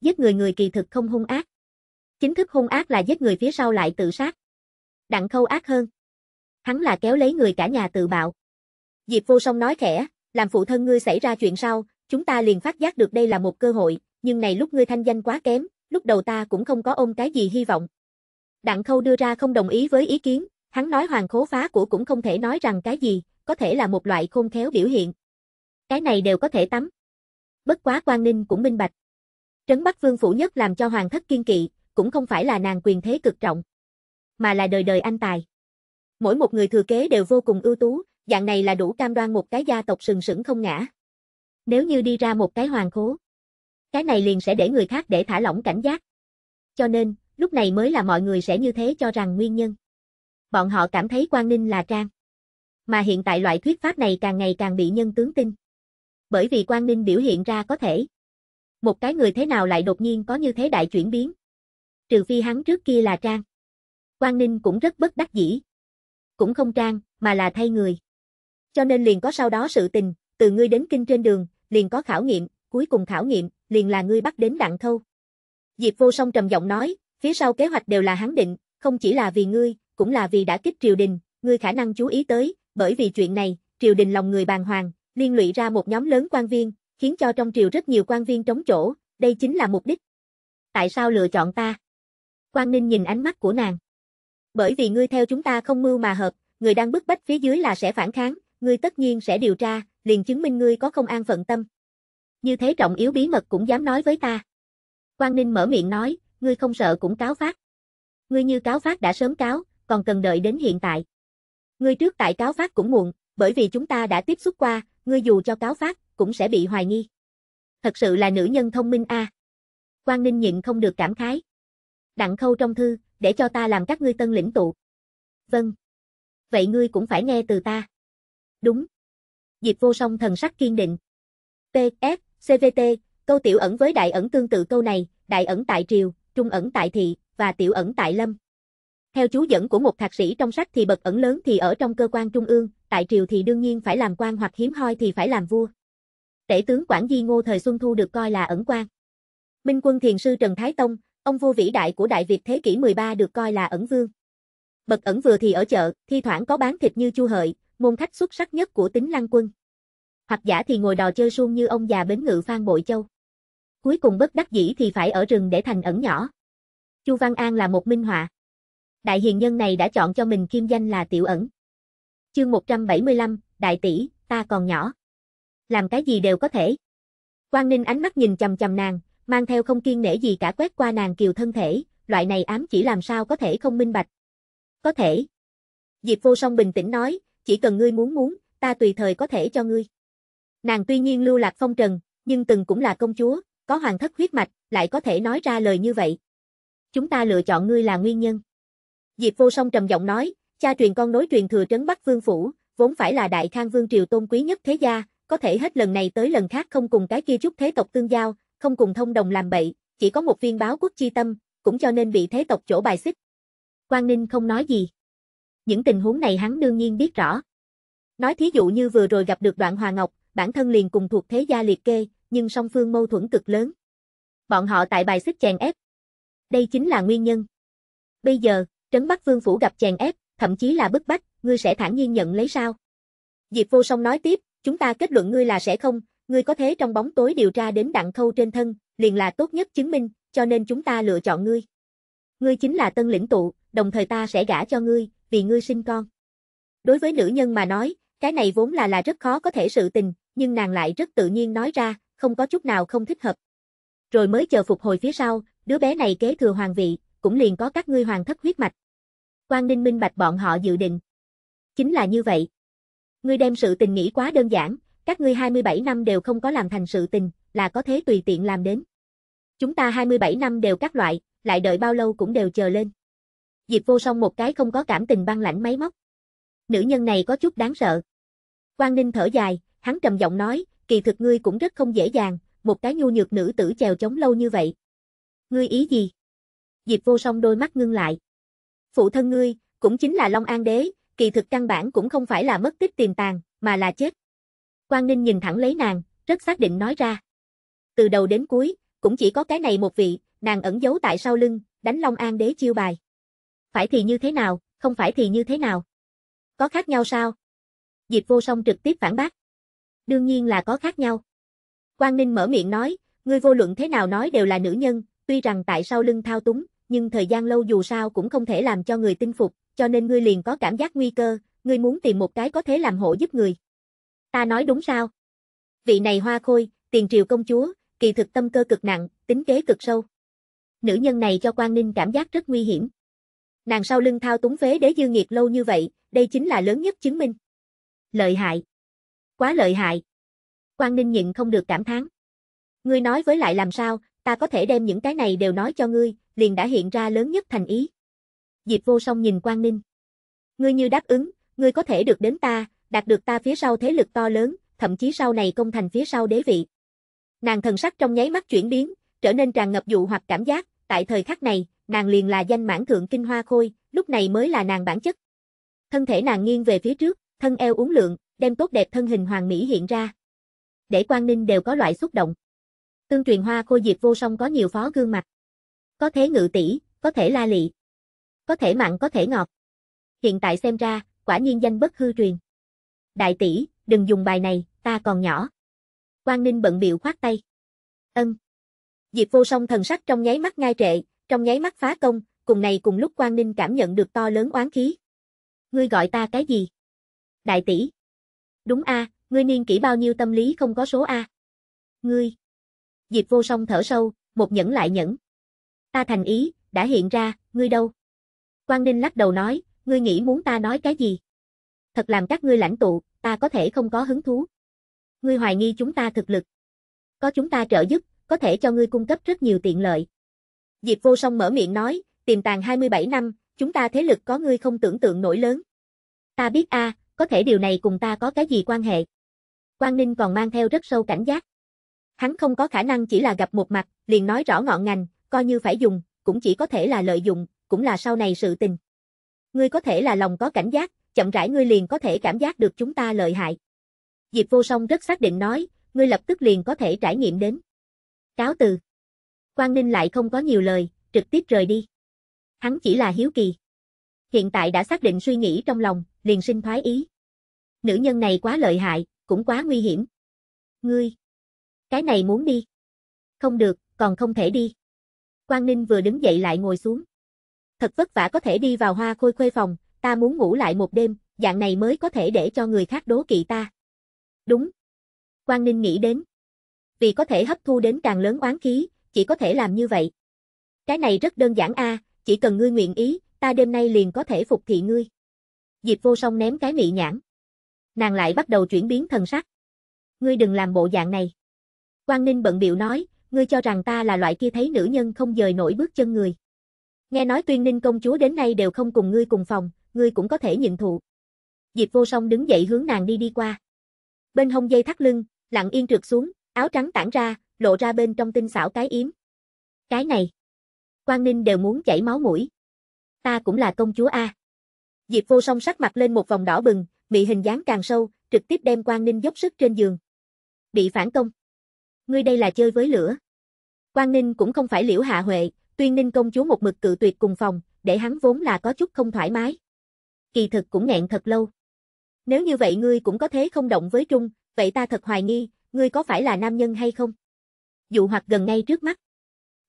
Giết người người kỳ thực không hung ác. Chính thức hung ác là giết người phía sau lại tự sát. Đặng khâu ác hơn. Hắn là kéo lấy người cả nhà tự bạo. Diệp vô song nói khẽ, làm phụ thân ngươi xảy ra chuyện sau, chúng ta liền phát giác được đây là một cơ hội, nhưng này lúc ngươi thanh danh quá kém, lúc đầu ta cũng không có ôm cái gì hy vọng. Đặng khâu đưa ra không đồng ý với ý kiến, hắn nói hoàng khố phá của cũng không thể nói rằng cái gì, có thể là một loại khôn khéo biểu hiện. Cái này đều có thể tắm. Bất quá quan ninh cũng minh bạch. Trấn Bắc Vương Phủ Nhất làm cho Hoàng thất kiên kỵ, cũng không phải là nàng quyền thế cực trọng, mà là đời đời anh tài. Mỗi một người thừa kế đều vô cùng ưu tú, dạng này là đủ cam đoan một cái gia tộc sừng sững không ngã. Nếu như đi ra một cái hoàng khố, cái này liền sẽ để người khác để thả lỏng cảnh giác. Cho nên, lúc này mới là mọi người sẽ như thế cho rằng nguyên nhân. Bọn họ cảm thấy quan Ninh là trang. Mà hiện tại loại thuyết pháp này càng ngày càng bị nhân tướng tin bởi vì Quang Ninh biểu hiện ra có thể. Một cái người thế nào lại đột nhiên có như thế đại chuyển biến? Trừ phi hắn trước kia là Trang. Quang Ninh cũng rất bất đắc dĩ. Cũng không Trang, mà là thay người. Cho nên liền có sau đó sự tình, từ ngươi đến kinh trên đường, liền có khảo nghiệm, cuối cùng khảo nghiệm, liền là ngươi bắt đến đặng thâu. Diệp vô song trầm giọng nói, phía sau kế hoạch đều là hắn định, không chỉ là vì ngươi, cũng là vì đã kích triều đình, ngươi khả năng chú ý tới, bởi vì chuyện này, triều đình lòng người bàng hoàng, liên lụy ra một nhóm lớn quan viên, khiến cho trong triều rất nhiều quan viên trống chỗ, đây chính là mục đích. Tại sao lựa chọn ta? Quan Ninh nhìn ánh mắt của nàng. Bởi vì ngươi theo chúng ta không mưu mà hợp, người đang bức bách phía dưới là sẽ phản kháng, ngươi tất nhiên sẽ điều tra, liền chứng minh ngươi có không an phận tâm. Như thế trọng yếu bí mật cũng dám nói với ta. Quan Ninh mở miệng nói, ngươi không sợ cũng cáo phát. Ngươi như cáo phát đã sớm cáo, còn cần đợi đến hiện tại. Ngươi trước tại cáo phát cũng muộn, bởi vì chúng ta đã tiếp xúc qua, ngươi dù cho cáo phát, cũng sẽ bị hoài nghi. Thật sự là nữ nhân thông minh a. À. Quang Ninh nhịn không được cảm khái. Đặng khâu trong thư, để cho ta làm các ngươi tân lĩnh tụ. Vâng. Vậy ngươi cũng phải nghe từ ta. Đúng. Diệp vô song thần sắc kiên định. PS, CVT, câu tiểu ẩn với đại ẩn tương tự câu này, đại ẩn tại triều, trung ẩn tại thị, và tiểu ẩn tại lâm. Theo chú dẫn của một thạc sĩ trong sách thì bậc ẩn lớn thì ở trong cơ quan trung ương, tại triều thì đương nhiên phải làm quan hoặc hiếm hoi thì phải làm vua. Tể tướng Quảng Di Ngô thời Xuân Thu được coi là ẩn quan. Minh quân thiền sư Trần Thái Tông, ông vua vĩ đại của Đại Việt thế kỷ 13 được coi là ẩn vương. Bậc ẩn vừa thì ở chợ, thi thoảng có bán thịt như chu hợi, môn khách xuất sắc nhất của tính lăng quân. Hoặc giả thì ngồi đò chơi suông như ông già bến ngự Phan Bội Châu. Cuối cùng bất đắc dĩ thì phải ở rừng để thành ẩn nhỏ. Chu Văn An là một minh họa. Đại hiền nhân này đã chọn cho mình kim danh là Tiểu Ẩn. Chương 175, Đại tỷ, ta còn nhỏ. Làm cái gì đều có thể. Quang Ninh ánh mắt nhìn chầm chầm nàng, mang theo không kiên nể gì cả quét qua nàng kiều thân thể, loại này ám chỉ làm sao có thể không minh bạch. Có thể. Diệp vô song bình tĩnh nói, chỉ cần ngươi muốn muốn, ta tùy thời có thể cho ngươi. Nàng tuy nhiên lưu lạc phong trần, nhưng từng cũng là công chúa, có hoàng thất huyết mạch, lại có thể nói ra lời như vậy. Chúng ta lựa chọn ngươi là nguyên nhân. Diệp vô song trầm giọng nói, cha truyền con nối truyền thừa trấn Bắc Vương Phủ, vốn phải là đại khang vương triều tôn quý nhất thế gia, có thể hết lần này tới lần khác không cùng cái kia chút thế tộc tương giao, không cùng thông đồng làm bậy, chỉ có một viên báo quốc chi tâm, cũng cho nên bị thế tộc chỗ bài xích. Quang Ninh không nói gì. Những tình huống này hắn đương nhiên biết rõ. Nói thí dụ như vừa rồi gặp được đoạn hòa ngọc, bản thân liền cùng thuộc thế gia liệt kê, nhưng song phương mâu thuẫn cực lớn. Bọn họ tại bài xích chèn ép. Đây chính là nguyên nhân. Bây giờ, Trấn Bắc Vương Phủ gặp chèn ép, thậm chí là bức bách, ngươi sẽ thản nhiên nhận lấy sao? Diệp Vô Song nói tiếp, chúng ta kết luận ngươi là sẽ không, ngươi có thế trong bóng tối điều tra đến đặng khâu trên thân, liền là tốt nhất chứng minh, cho nên chúng ta lựa chọn ngươi. Ngươi chính là tân lĩnh tụ, đồng thời ta sẽ gả cho ngươi, vì ngươi sinh con. Đối với nữ nhân mà nói, cái này vốn là là rất khó có thể sự tình, nhưng nàng lại rất tự nhiên nói ra, không có chút nào không thích hợp. Rồi mới chờ phục hồi phía sau, đứa bé này kế thừa hoàng vị, cũng liền có các ngươi hoàng thất huyết mạch. Quang Ninh minh bạch bọn họ dự định. Chính là như vậy. Ngươi đem sự tình nghĩ quá đơn giản, các ngươi 27 năm đều không có làm thành sự tình, là có thế tùy tiện làm đến. Chúng ta 27 năm đều các loại, lại đợi bao lâu cũng đều chờ lên. Diệp vô song một cái không có cảm tình băng lãnh máy móc. Nữ nhân này có chút đáng sợ. Quang Ninh thở dài, hắn trầm giọng nói, kỳ thực ngươi cũng rất không dễ dàng, một cái nhu nhược nữ tử chèo chống lâu như vậy. Ngươi ý gì? Diệp vô song đôi mắt ngưng lại phụ thân ngươi, cũng chính là Long An Đế, kỳ thực căn bản cũng không phải là mất tích tiềm tàng, mà là chết. Quang Ninh nhìn thẳng lấy nàng, rất xác định nói ra. Từ đầu đến cuối, cũng chỉ có cái này một vị, nàng ẩn giấu tại sau lưng, đánh Long An Đế chiêu bài. Phải thì như thế nào, không phải thì như thế nào? Có khác nhau sao? Diệp vô song trực tiếp phản bác. Đương nhiên là có khác nhau. Quang Ninh mở miệng nói, ngươi vô luận thế nào nói đều là nữ nhân, tuy rằng tại sau lưng thao túng, nhưng thời gian lâu dù sao cũng không thể làm cho người tin phục, cho nên ngươi liền có cảm giác nguy cơ, ngươi muốn tìm một cái có thể làm hộ giúp người. Ta nói đúng sao? Vị này hoa khôi, tiền triều công chúa, kỳ thực tâm cơ cực nặng, tính kế cực sâu. Nữ nhân này cho quan Ninh cảm giác rất nguy hiểm. Nàng sau lưng thao túng phế đế dư nghiệt lâu như vậy, đây chính là lớn nhất chứng minh. Lợi hại. Quá lợi hại. quan Ninh nhịn không được cảm thán. Ngươi nói với lại làm sao, ta có thể đem những cái này đều nói cho ngươi, liền đã hiện ra lớn nhất thành ý. Diệp vô song nhìn Quang Ninh. Ngươi như đáp ứng, ngươi có thể được đến ta, đạt được ta phía sau thế lực to lớn, thậm chí sau này công thành phía sau đế vị. Nàng thần sắc trong nháy mắt chuyển biến, trở nên tràn ngập dụ hoặc cảm giác, tại thời khắc này, nàng liền là danh mãn thượng kinh hoa khôi, lúc này mới là nàng bản chất. Thân thể nàng nghiêng về phía trước, thân eo uốn lượng, đem tốt đẹp thân hình hoàng mỹ hiện ra. Để Quang Ninh đều có loại xúc động. Tương truyền hoa khôi diệp vô song có nhiều phó gương mặt. Có thế ngự tỷ, có thể la lị. Có thể mặn có thể ngọt. Hiện tại xem ra, quả nhiên danh bất hư truyền. Đại tỷ, đừng dùng bài này, ta còn nhỏ. Quang Ninh bận biệu khoát tay. Ân. Diệp vô song thần sắc trong nháy mắt ngai trệ, trong nháy mắt phá công, cùng này cùng lúc Quang Ninh cảm nhận được to lớn oán khí. Ngươi gọi ta cái gì? Đại tỷ. Đúng a, ngươi niên kỷ bao nhiêu tâm lý không có số a? Ngươi. Diệp vô song thở sâu, một nhẫn lại nhẫn ta thành ý, đã hiện ra, ngươi đâu? Quang Ninh lắc đầu nói, ngươi nghĩ muốn ta nói cái gì? Thật làm các ngươi lãnh tụ, ta có thể không có hứng thú. Ngươi hoài nghi chúng ta thực lực. Có chúng ta trợ giúp, có thể cho ngươi cung cấp rất nhiều tiện lợi. Diệp vô song mở miệng nói, tiềm tàng 27 năm, chúng ta thế lực có ngươi không tưởng tượng nổi lớn. Ta biết a, à, có thể điều này cùng ta có cái gì quan hệ. Quang Ninh còn mang theo rất sâu cảnh giác. Hắn không có khả năng chỉ là gặp một mặt, liền nói rõ ngọn ngành, coi như phải dùng, cũng chỉ có thể là lợi dụng, cũng là sau này sự tình. Ngươi có thể là lòng có cảnh giác, chậm rãi ngươi liền có thể cảm giác được chúng ta lợi hại. Diệp vô song rất xác định nói, ngươi lập tức liền có thể trải nghiệm đến. Cáo từ. Quang Ninh lại không có nhiều lời, trực tiếp rời đi. Hắn chỉ là hiếu kỳ. Hiện tại đã xác định suy nghĩ trong lòng, liền sinh thoái ý. Nữ nhân này quá lợi hại, cũng quá nguy hiểm. Ngươi. Cái này muốn đi. Không được, còn không thể đi. Quang Ninh vừa đứng dậy lại ngồi xuống. Thật vất vả có thể đi vào hoa khôi khuê phòng, ta muốn ngủ lại một đêm, dạng này mới có thể để cho người khác đố kỵ ta. Đúng. Quang Ninh nghĩ đến. Vì có thể hấp thu đến càng lớn oán khí, chỉ có thể làm như vậy. Cái này rất đơn giản a, chỉ cần ngươi nguyện ý, ta đêm nay liền có thể phục thị ngươi. Diệp vô song ném cái mị nhãn. Nàng lại bắt đầu chuyển biến thần sắc. Ngươi đừng làm bộ dạng này. Quang Ninh bận biểu nói, ngươi cho rằng ta là loại kia thấy nữ nhân không dời nổi bước chân người. Nghe nói tuyên ninh công chúa đến nay đều không cùng ngươi cùng phòng, ngươi cũng có thể nhịn thụ. Diệp vô song đứng dậy hướng nàng đi đi qua. Bên hông dây thắt lưng, lặng yên trượt xuống, áo trắng tản ra, lộ ra bên trong tinh xảo cái yếm. Cái này, Quang Ninh đều muốn chảy máu mũi. Ta cũng là công chúa A. Diệp vô song sắc mặt lên một vòng đỏ bừng, bị hình dáng càng sâu, trực tiếp đem Quang Ninh dốc sức trên giường. Bị phản công ngươi đây là chơi với lửa. Quan Ninh cũng không phải liễu hạ huệ, tuyên ninh công chúa một mực cự tuyệt cùng phòng, để hắn vốn là có chút không thoải mái. Kỳ thực cũng nghẹn thật lâu. Nếu như vậy ngươi cũng có thế không động với Trung, vậy ta thật hoài nghi, ngươi có phải là nam nhân hay không? Dụ hoặc gần ngay trước mắt.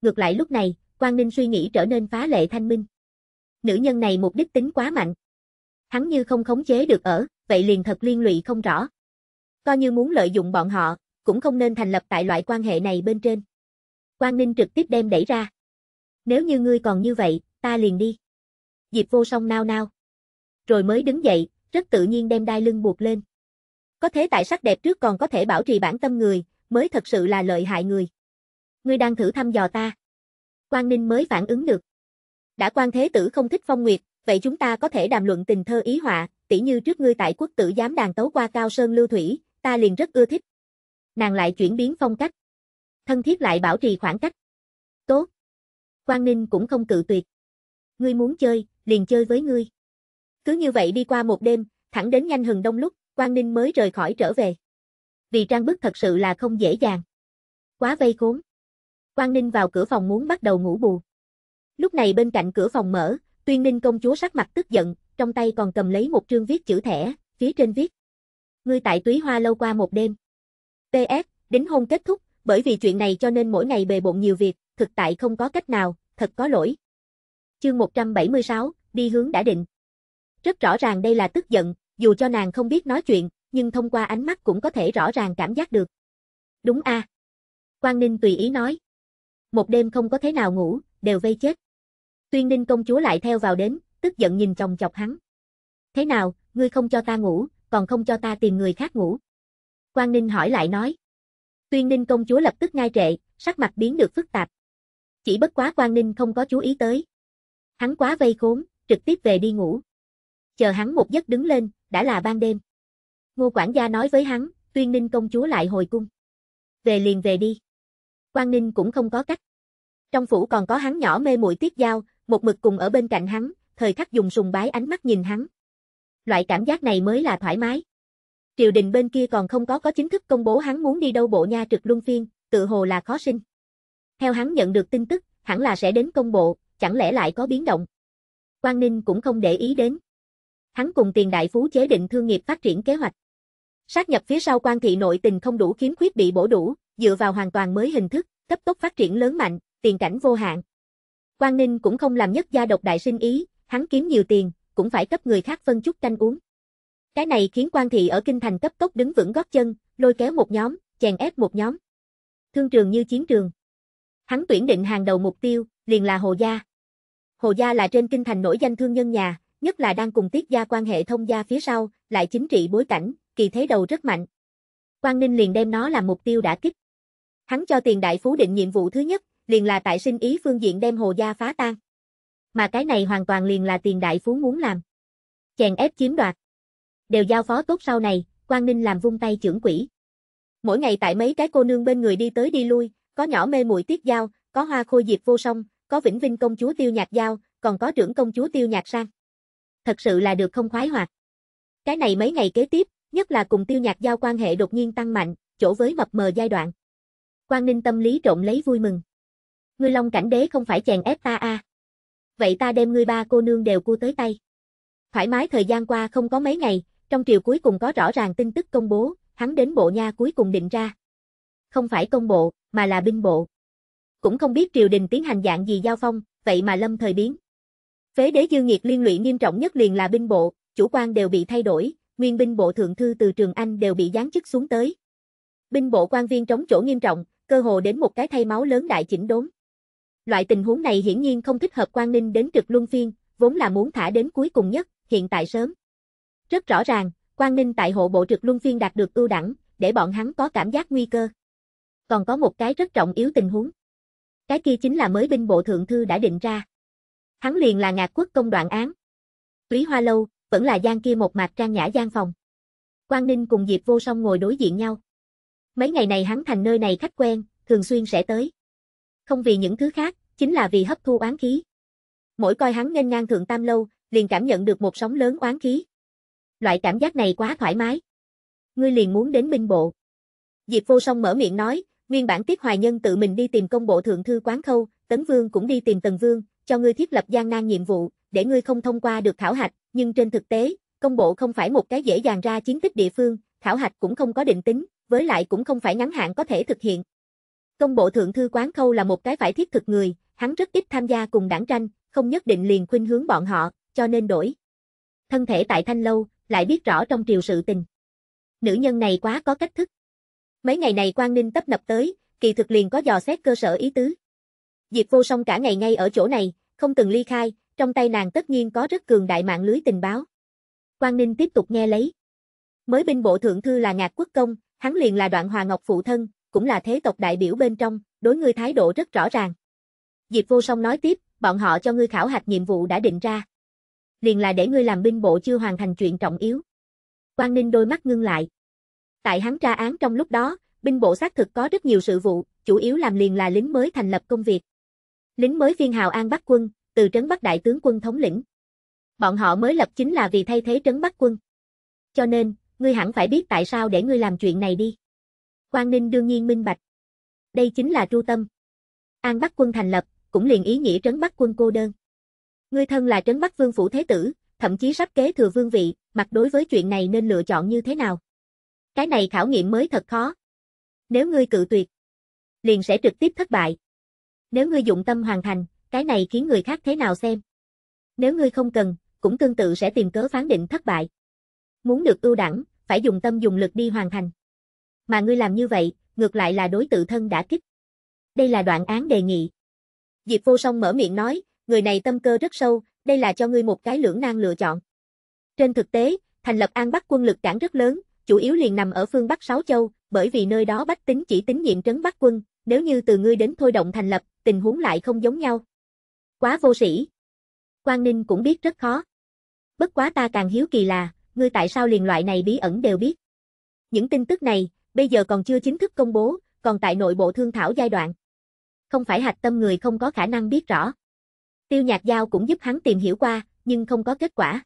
Ngược lại lúc này, Quan Ninh suy nghĩ trở nên phá lệ thanh minh. Nữ nhân này mục đích tính quá mạnh. Hắn như không khống chế được ở, vậy liền thật liên lụy không rõ. Coi như muốn lợi dụng bọn họ, cũng không nên thành lập tại loại quan hệ này bên trên. Quang Ninh trực tiếp đem đẩy ra. Nếu như ngươi còn như vậy, ta liền đi. Diệp vô song nao nao. Rồi mới đứng dậy, rất tự nhiên đem đai lưng buộc lên. Có thế tại sắc đẹp trước còn có thể bảo trì bản tâm người, mới thật sự là lợi hại người. Ngươi đang thử thăm dò ta. Quang Ninh mới phản ứng được. Đã quan thế tử không thích phong nguyệt, vậy chúng ta có thể đàm luận tình thơ ý họa, tỉ như trước ngươi tại quốc tử giám đàn tấu qua cao sơn lưu thủy, ta liền rất ưa thích. Nàng lại chuyển biến phong cách. Thân thiết lại bảo trì khoảng cách. Tốt. Quang Ninh cũng không cự tuyệt. Ngươi muốn chơi, liền chơi với ngươi. Cứ như vậy đi qua một đêm, thẳng đến nhanh hừng đông lúc, Quang Ninh mới rời khỏi trở về. Vì trang bức thật sự là không dễ dàng. Quá vây khốn. Quang Ninh vào cửa phòng muốn bắt đầu ngủ bù. Lúc này bên cạnh cửa phòng mở, Tuyên Ninh công chúa sắc mặt tức giận, trong tay còn cầm lấy một trương viết chữ thẻ, phía trên viết. Ngươi tại túy hoa lâu qua một đêm. PS, đính hôn kết thúc, bởi vì chuyện này cho nên mỗi ngày bề bộn nhiều việc, thực tại không có cách nào, thật có lỗi. Chương 176, đi hướng đã định. Rất rõ ràng đây là tức giận, dù cho nàng không biết nói chuyện, nhưng thông qua ánh mắt cũng có thể rõ ràng cảm giác được. Đúng a. À? Quang Ninh tùy ý nói. Một đêm không có thế nào ngủ, đều vây chết. Tuyên Ninh công chúa lại theo vào đến, tức giận nhìn chồng chọc hắn. Thế nào, ngươi không cho ta ngủ, còn không cho ta tìm người khác ngủ. Quang Ninh hỏi lại nói. Tuyên Ninh công chúa lập tức ngai trệ, sắc mặt biến được phức tạp. Chỉ bất quá Quang Ninh không có chú ý tới. Hắn quá vây khốn, trực tiếp về đi ngủ. Chờ hắn một giấc đứng lên, đã là ban đêm. Ngô quản gia nói với hắn, Tuyên Ninh công chúa lại hồi cung. Về liền về đi. Quang Ninh cũng không có cách. Trong phủ còn có hắn nhỏ mê muội tiết giao, một mực cùng ở bên cạnh hắn, thời khắc dùng sùng bái ánh mắt nhìn hắn. Loại cảm giác này mới là thoải mái. Triều đình bên kia còn không có có chính thức công bố hắn muốn đi đâu bộ nha trực luân phiên, tự hồ là khó sinh. Theo hắn nhận được tin tức, hẳn là sẽ đến công bộ, chẳng lẽ lại có biến động. Quang Ninh cũng không để ý đến. Hắn cùng tiền đại phú chế định thương nghiệp phát triển kế hoạch. Sát nhập phía sau quan thị nội tình không đủ khiếm khuyết bị bổ đủ, dựa vào hoàn toàn mới hình thức, cấp tốc phát triển lớn mạnh, tiền cảnh vô hạn. Quang Ninh cũng không làm nhất gia độc đại sinh ý, hắn kiếm nhiều tiền, cũng phải cấp người khác phân chút canh uống. Cái này khiến quan thị ở kinh thành cấp tốc đứng vững gót chân, lôi kéo một nhóm, chèn ép một nhóm. Thương trường như chiến trường. Hắn tuyển định hàng đầu mục tiêu, liền là Hồ Gia. Hồ Gia là trên kinh thành nổi danh thương nhân nhà, nhất là đang cùng tiết gia quan hệ thông gia phía sau, lại chính trị bối cảnh, kỳ thế đầu rất mạnh. Quang Ninh liền đem nó làm mục tiêu đã kích. Hắn cho tiền đại phú định nhiệm vụ thứ nhất, liền là tại sinh ý phương diện đem Hồ Gia phá tan. Mà cái này hoàn toàn liền là tiền đại phú muốn làm. Chèn ép chiếm đoạt đều giao phó tốt sau này, Quang Ninh làm vung tay trưởng quỷ. Mỗi ngày tại mấy cái cô nương bên người đi tới đi lui, có nhỏ mê muội tiết giao, có hoa khôi diệt vô song, có vĩnh vinh công chúa tiêu nhạc giao, còn có trưởng công chúa tiêu nhạc sang. Thật sự là được không khoái hoạt. Cái này mấy ngày kế tiếp, nhất là cùng tiêu nhạc giao quan hệ đột nhiên tăng mạnh, chỗ với mập mờ giai đoạn. Quang Ninh tâm lý trộn lấy vui mừng. Ngươi Long cảnh đế không phải chèn ép ta a. À. Vậy ta đem ngươi ba cô nương đều cua tới tay. Thoải mái thời gian qua không có mấy ngày, trong triều cuối cùng có rõ ràng tin tức công bố, hắn đến bộ nha cuối cùng định ra. Không phải công bộ, mà là binh bộ. Cũng không biết triều đình tiến hành dạng gì giao phong, vậy mà lâm thời biến. Phế đế dư nghiệt liên lụy nghiêm trọng nhất liền là binh bộ, chủ quan đều bị thay đổi, nguyên binh bộ thượng thư từ Trường Anh đều bị giáng chức xuống tới. Binh bộ quan viên trống chỗ nghiêm trọng, cơ hồ đến một cái thay máu lớn đại chỉnh đốn. Loại tình huống này hiển nhiên không thích hợp quan ninh đến trực luân phiên, vốn là muốn thả đến cuối cùng nhất, hiện tại sớm. Rất rõ ràng, quan Ninh tại hộ bộ trực luân phiên đạt được ưu đẳng, để bọn hắn có cảm giác nguy cơ. Còn có một cái rất trọng yếu tình huống. Cái kia chính là mới binh bộ thượng thư đã định ra. Hắn liền là ngạc quốc công đoạn án. Túy Hoa Lâu, vẫn là gian kia một mặt trang nhã gian phòng. quan Ninh cùng Diệp Vô Song ngồi đối diện nhau. Mấy ngày này hắn thành nơi này khách quen, thường xuyên sẽ tới. Không vì những thứ khác, chính là vì hấp thu oán khí. Mỗi coi hắn nghênh ngang thượng tam lâu, liền cảm nhận được một sóng lớn oán khí loại cảm giác này quá thoải mái. Ngươi liền muốn đến binh bộ. Diệp vô song mở miệng nói, nguyên bản tiết hoài nhân tự mình đi tìm công bộ thượng thư quán khâu, tấn vương cũng đi tìm tần vương, cho ngươi thiết lập gian nan nhiệm vụ, để ngươi không thông qua được khảo hạch, nhưng trên thực tế, công bộ không phải một cái dễ dàng ra chiến tích địa phương, khảo hạch cũng không có định tính, với lại cũng không phải ngắn hạn có thể thực hiện. Công bộ thượng thư quán khâu là một cái phải thiết thực người, hắn rất ít tham gia cùng đảng tranh, không nhất định liền khuynh hướng bọn họ, cho nên đổi. Thân thể tại Thanh Lâu, lại biết rõ trong triều sự tình. Nữ nhân này quá có cách thức. Mấy ngày này quan ninh tấp nập tới, kỳ thực liền có dò xét cơ sở ý tứ. Diệp vô song cả ngày ngay ở chỗ này, không từng ly khai, trong tay nàng tất nhiên có rất cường đại mạng lưới tình báo. quan Ninh tiếp tục nghe lấy. Mới binh bộ thượng thư là ngạc quốc công, hắn liền là đoạn hòa ngọc phụ thân, cũng là thế tộc đại biểu bên trong, đối ngươi thái độ rất rõ ràng. Diệp vô song nói tiếp, bọn họ cho ngươi khảo hạch nhiệm vụ đã định ra liền là để ngươi làm binh bộ chưa hoàn thành chuyện trọng yếu. Quan Ninh đôi mắt ngưng lại. Tại hắn tra án trong lúc đó, binh bộ xác thực có rất nhiều sự vụ, chủ yếu làm liền là lính mới thành lập công việc. Lính mới phiên hào An Bắc quân, từ trấn Bắc đại tướng quân thống lĩnh. Bọn họ mới lập chính là vì thay thế trấn Bắc quân. Cho nên, ngươi hẳn phải biết tại sao để ngươi làm chuyện này đi. Quan Ninh đương nhiên minh bạch. Đây chính là tru tâm. An Bắc quân thành lập, cũng liền ý nghĩa trấn Bắc quân cô đơn. Ngươi thân là trấn Bắc Vương phủ thế tử, thậm chí sắp kế thừa vương vị, mặt đối với chuyện này nên lựa chọn như thế nào? Cái này khảo nghiệm mới thật khó. Nếu ngươi cự tuyệt, liền sẽ trực tiếp thất bại. Nếu ngươi dụng tâm hoàn thành, cái này khiến người khác thế nào xem? Nếu ngươi không cần, cũng tương tự sẽ tìm cớ phán định thất bại. Muốn được ưu đẳng, phải dùng tâm dùng lực đi hoàn thành. Mà ngươi làm như vậy, ngược lại là đối tự thân đã kích. Đây là đoạn án đề nghị. Diệp Vô Song mở miệng nói, người này tâm cơ rất sâu, đây là cho ngươi một cái lưỡng nan lựa chọn. Trên thực tế, thành lập An Bắc quân lực cản rất lớn, chủ yếu liền nằm ở phương Bắc Sáu Châu, bởi vì nơi đó bách tính chỉ tín nhiệm trấn Bắc quân, nếu như từ ngươi đến thôi động thành lập, tình huống lại không giống nhau. Quá vô sĩ. quan Ninh cũng biết rất khó. Bất quá ta càng hiếu kỳ là, ngươi tại sao liền loại này bí ẩn đều biết. Những tin tức này, bây giờ còn chưa chính thức công bố, còn tại nội bộ thương thảo giai đoạn. Không phải hạch tâm người không có khả năng biết rõ. Tiêu Nhạc Giao cũng giúp hắn tìm hiểu qua, nhưng không có kết quả.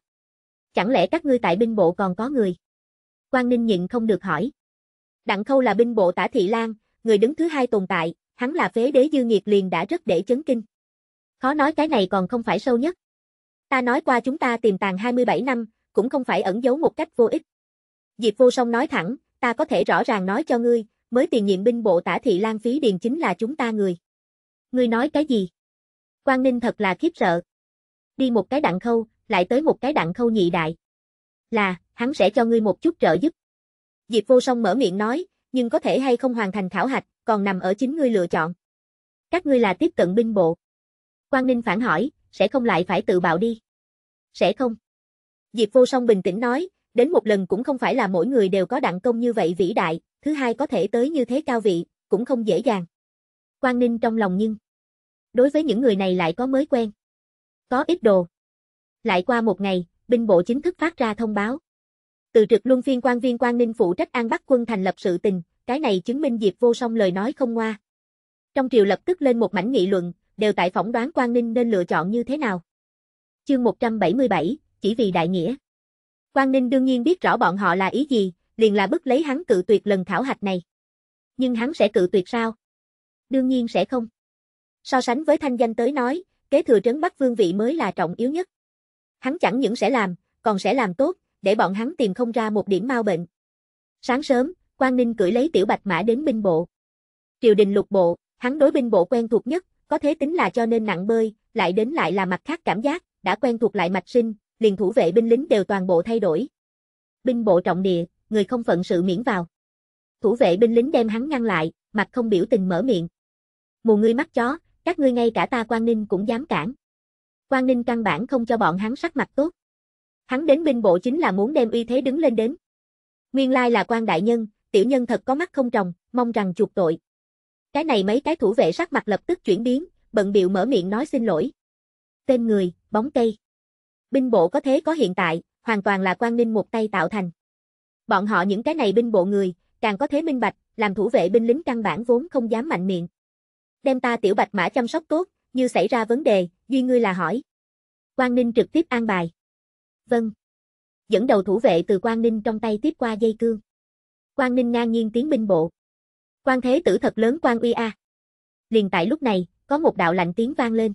Chẳng lẽ các ngươi tại binh bộ còn có người? Quang Ninh nhịn không được hỏi. Đặng Khâu là binh bộ tả Thị Lan, người đứng thứ hai tồn tại, hắn là phế đế dư nghiệt liền đã rất để chấn kinh. Khó nói cái này còn không phải sâu nhất. Ta nói qua chúng ta tìm tàng 27 năm, cũng không phải ẩn giấu một cách vô ích. Diệp vô song nói thẳng, ta có thể rõ ràng nói cho ngươi, mới tiền nhiệm binh bộ tả thị lan phí điền chính là chúng ta người. Ngươi nói cái gì? Quang Ninh thật là khiếp sợ. Đi một cái đặng khâu, lại tới một cái đặng khâu nhị đại. Là, hắn sẽ cho ngươi một chút trợ giúp. Diệp vô song mở miệng nói, nhưng có thể hay không hoàn thành khảo hạch, còn nằm ở chính ngươi lựa chọn. Các ngươi là tiếp cận binh bộ. Quang Ninh phản hỏi, sẽ không lại phải tự bạo đi. Sẽ không. Diệp vô song bình tĩnh nói, đến một lần cũng không phải là mỗi người đều có đặng công như vậy vĩ đại, thứ hai có thể tới như thế cao vị, cũng không dễ dàng. Quang Ninh trong lòng nhưng Đối với những người này lại có mới quen. Có ít đồ. Lại qua một ngày, binh bộ chính thức phát ra thông báo. Từ trực luân phiên quan viên quan ninh phụ trách an bắc quân thành lập sự tình, cái này chứng minh Diệp vô song lời nói không ngoa. Trong triều lập tức lên một mảnh nghị luận, đều tại phỏng đoán quan ninh nên lựa chọn như thế nào. Chương 177, chỉ vì đại nghĩa. Quan ninh đương nhiên biết rõ bọn họ là ý gì, liền là bức lấy hắn cự tuyệt lần khảo hạch này. Nhưng hắn sẽ cự tuyệt sao? Đương nhiên sẽ không. So sánh với thanh danh tới nói, kế thừa trấn Bắc Vương vị mới là trọng yếu nhất. Hắn chẳng những sẽ làm, còn sẽ làm tốt, để bọn hắn tìm không ra một điểm mau bệnh. Sáng sớm, Quang Ninh cưỡi lấy tiểu bạch mã đến binh bộ. Triều đình lục bộ, hắn đối binh bộ quen thuộc nhất, có thế tính là cho nên nặng bơi, lại đến lại là mặt khác cảm giác, đã quen thuộc lại mạch sinh, liền thủ vệ binh lính đều toàn bộ thay đổi. Binh bộ trọng địa, người không phận sự miễn vào. Thủ vệ binh lính đem hắn ngăn lại, mặt không biểu tình mở miệng. Mù ngươi mắt chó, các ngươi ngay cả ta Quan Ninh cũng dám cản. Quan Ninh căn bản không cho bọn hắn sắc mặt tốt. Hắn đến binh bộ chính là muốn đem uy thế đứng lên đến. Nguyên lai là quan đại nhân, tiểu nhân thật có mắt không trồng, mong rằng chuộc tội. Cái này mấy cái thủ vệ sắc mặt lập tức chuyển biến, bận biệu mở miệng nói xin lỗi. Tên người, bóng cây. Binh bộ có thế có hiện tại, hoàn toàn là quan ninh một tay tạo thành. Bọn họ những cái này binh bộ người, càng có thế minh bạch, làm thủ vệ binh lính căn bản vốn không dám mạnh miệng đem ta tiểu bạch mã chăm sóc tốt, như xảy ra vấn đề, duy ngươi là hỏi. Quang Ninh trực tiếp an bài. Vâng. Dẫn đầu thủ vệ từ Quang Ninh trong tay tiếp qua dây cương. Quang Ninh ngang nhiên tiến binh bộ. Quan thế tử thật lớn quan uy a. Liền tại lúc này, có một đạo lạnh tiếng vang lên.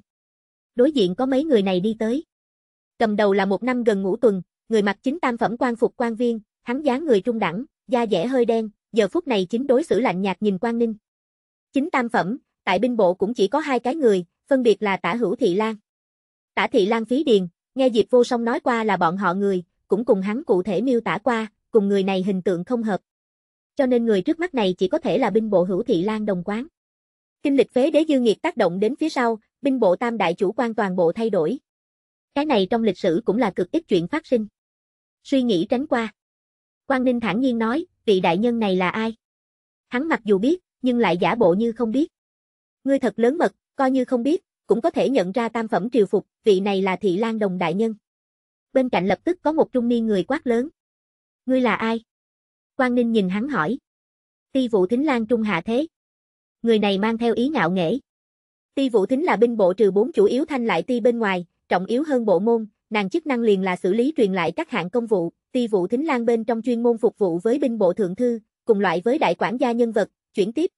Đối diện có mấy người này đi tới. Cầm đầu là một năm gần ngũ tuần, người mặc chính tam phẩm quan phục quan viên, hắn dáng người trung đẳng, da dẻ hơi đen, giờ phút này chính đối xử lạnh nhạt nhìn Quang Ninh. Chính tam phẩm, tại binh bộ cũng chỉ có hai cái người, phân biệt là tả hữu thị lan. Tả thị lan phí điền, nghe Diệp vô song nói qua là bọn họ người, cũng cùng hắn cụ thể miêu tả qua, cùng người này hình tượng không hợp. Cho nên người trước mắt này chỉ có thể là binh bộ hữu thị lan đồng quán. Kinh lịch phế đế dư nghiệt tác động đến phía sau, binh bộ tam đại chủ quan toàn bộ thay đổi. Cái này trong lịch sử cũng là cực ít chuyện phát sinh. Suy nghĩ tránh qua. quan Ninh thản nhiên nói, vị đại nhân này là ai? Hắn mặc dù biết, nhưng lại giả bộ như không biết. Ngươi thật lớn mật, coi như không biết, cũng có thể nhận ra tam phẩm triều phục, vị này là thị lang đồng đại nhân. Bên cạnh lập tức có một trung niên người quát lớn. Ngươi là ai? Quang Ninh nhìn hắn hỏi. Ti vụ thính lang trung hạ thế. Người này mang theo ý ngạo nghễ. Ti vụ thính là binh bộ trừ bốn chủ yếu thanh lại ti bên ngoài, trọng yếu hơn bộ môn, nàng chức năng liền là xử lý truyền lại các hạng công vụ, ti vụ thính lang bên trong chuyên môn phục vụ với binh bộ thượng thư, cùng loại với đại quản gia nhân vật, chuyển tiếp,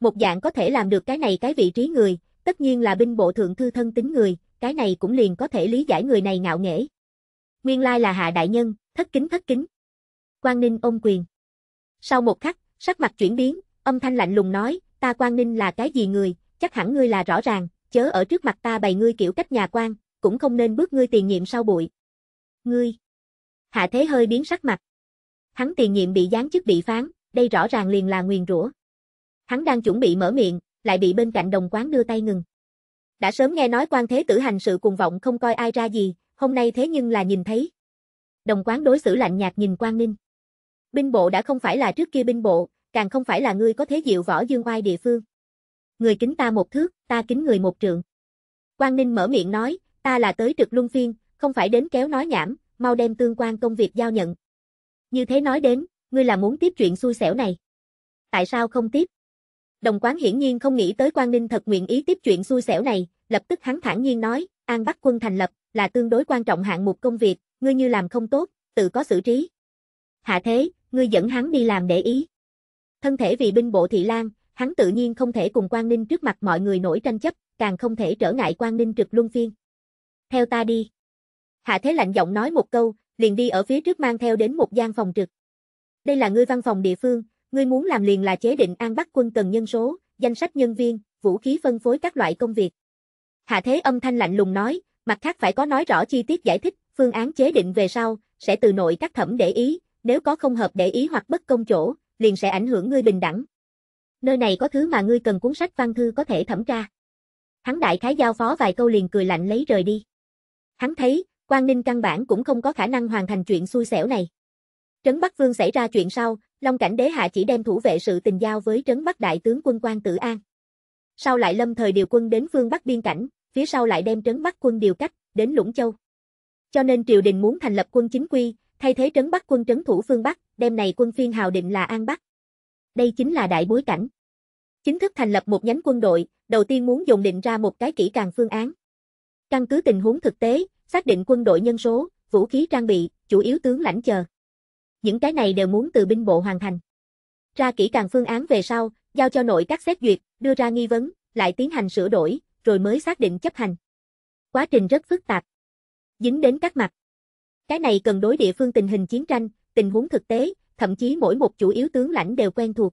một dạng có thể làm được cái này cái vị trí người, tất nhiên là binh bộ thượng thư thân tính người, cái này cũng liền có thể lý giải người này ngạo nghễ. Nguyên lai là hạ đại nhân, thất kính thất kính. Quang Ninh ôm quyền. Sau một khắc, sắc mặt chuyển biến, âm thanh lạnh lùng nói, ta Quang Ninh là cái gì người, chắc hẳn ngươi là rõ ràng, chớ ở trước mặt ta bày ngươi kiểu cách nhà quan, cũng không nên bước ngươi tiền nhiệm sau bụi. Ngươi. Hạ thế hơi biến sắc mặt. Hắn tiền nhiệm bị gián chức bị phán, đây rõ ràng liền là nguyền rủa. Hắn đang chuẩn bị mở miệng, lại bị bên cạnh đồng quán đưa tay ngừng. Đã sớm nghe nói quan thế tử hành sự cùng vọng không coi ai ra gì, hôm nay thế nhưng là nhìn thấy. Đồng quán đối xử lạnh nhạt nhìn quan Ninh. Binh bộ đã không phải là trước kia binh bộ, càng không phải là ngươi có thế diệu võ dương oai địa phương. Người kính ta một thước, ta kính người một trượng. quan Ninh mở miệng nói, ta là tới trực luân phiên, không phải đến kéo nói nhảm, mau đem tương quan công việc giao nhận. Như thế nói đến, ngươi là muốn tiếp chuyện xui xẻo này. Tại sao không tiếp? Đồng quán hiển nhiên không nghĩ tới quan Ninh thật nguyện ý tiếp chuyện xui xẻo này, lập tức hắn thản nhiên nói, An Bắc quân thành lập, là tương đối quan trọng hạng mục công việc, ngươi như làm không tốt, tự có xử trí. Hạ thế, ngươi dẫn hắn đi làm để ý. Thân thể vì binh bộ thị lang hắn tự nhiên không thể cùng quan Ninh trước mặt mọi người nổi tranh chấp, càng không thể trở ngại quan Ninh trực luân phiên. Theo ta đi. Hạ thế lạnh giọng nói một câu, liền đi ở phía trước mang theo đến một gian phòng trực. Đây là ngươi văn phòng địa phương, Ngươi muốn làm liền là chế định an bắt quân cần nhân số, danh sách nhân viên, vũ khí phân phối các loại công việc. Hạ thế âm thanh lạnh lùng nói, mặt khác phải có nói rõ chi tiết giải thích, phương án chế định về sau, sẽ từ nội các thẩm để ý, nếu có không hợp để ý hoặc bất công chỗ, liền sẽ ảnh hưởng ngươi bình đẳng. Nơi này có thứ mà ngươi cần cuốn sách văn thư có thể thẩm tra. Hắn đại khái giao phó vài câu liền cười lạnh lấy rời đi. Hắn thấy, quan Ninh căn bản cũng không có khả năng hoàn thành chuyện xui xẻo này. Trấn Bắc Vương xảy ra chuyện sau, Long cảnh đế hạ chỉ đem thủ vệ sự tình giao với trấn Bắc đại tướng quân quan Tử An. Sau lại lâm thời điều quân đến phương Bắc biên cảnh, phía sau lại đem trấn Bắc quân điều cách đến Lũng Châu. Cho nên triều đình muốn thành lập quân chính quy, thay thế trấn Bắc quân trấn thủ phương Bắc, đem này quân phiên hào định là An Bắc. Đây chính là đại bối cảnh. Chính thức thành lập một nhánh quân đội, đầu tiên muốn dùng định ra một cái kỹ càng phương án. Căn cứ tình huống thực tế, xác định quân đội nhân số, vũ khí trang bị, chủ yếu tướng lãnh chờ những cái này đều muốn từ binh bộ hoàn thành. Ra kỹ càng phương án về sau, giao cho nội các xét duyệt, đưa ra nghi vấn, lại tiến hành sửa đổi, rồi mới xác định chấp hành. Quá trình rất phức tạp. Dính đến các mặt. Cái này cần đối địa phương tình hình chiến tranh, tình huống thực tế, thậm chí mỗi một chủ yếu tướng lãnh đều quen thuộc.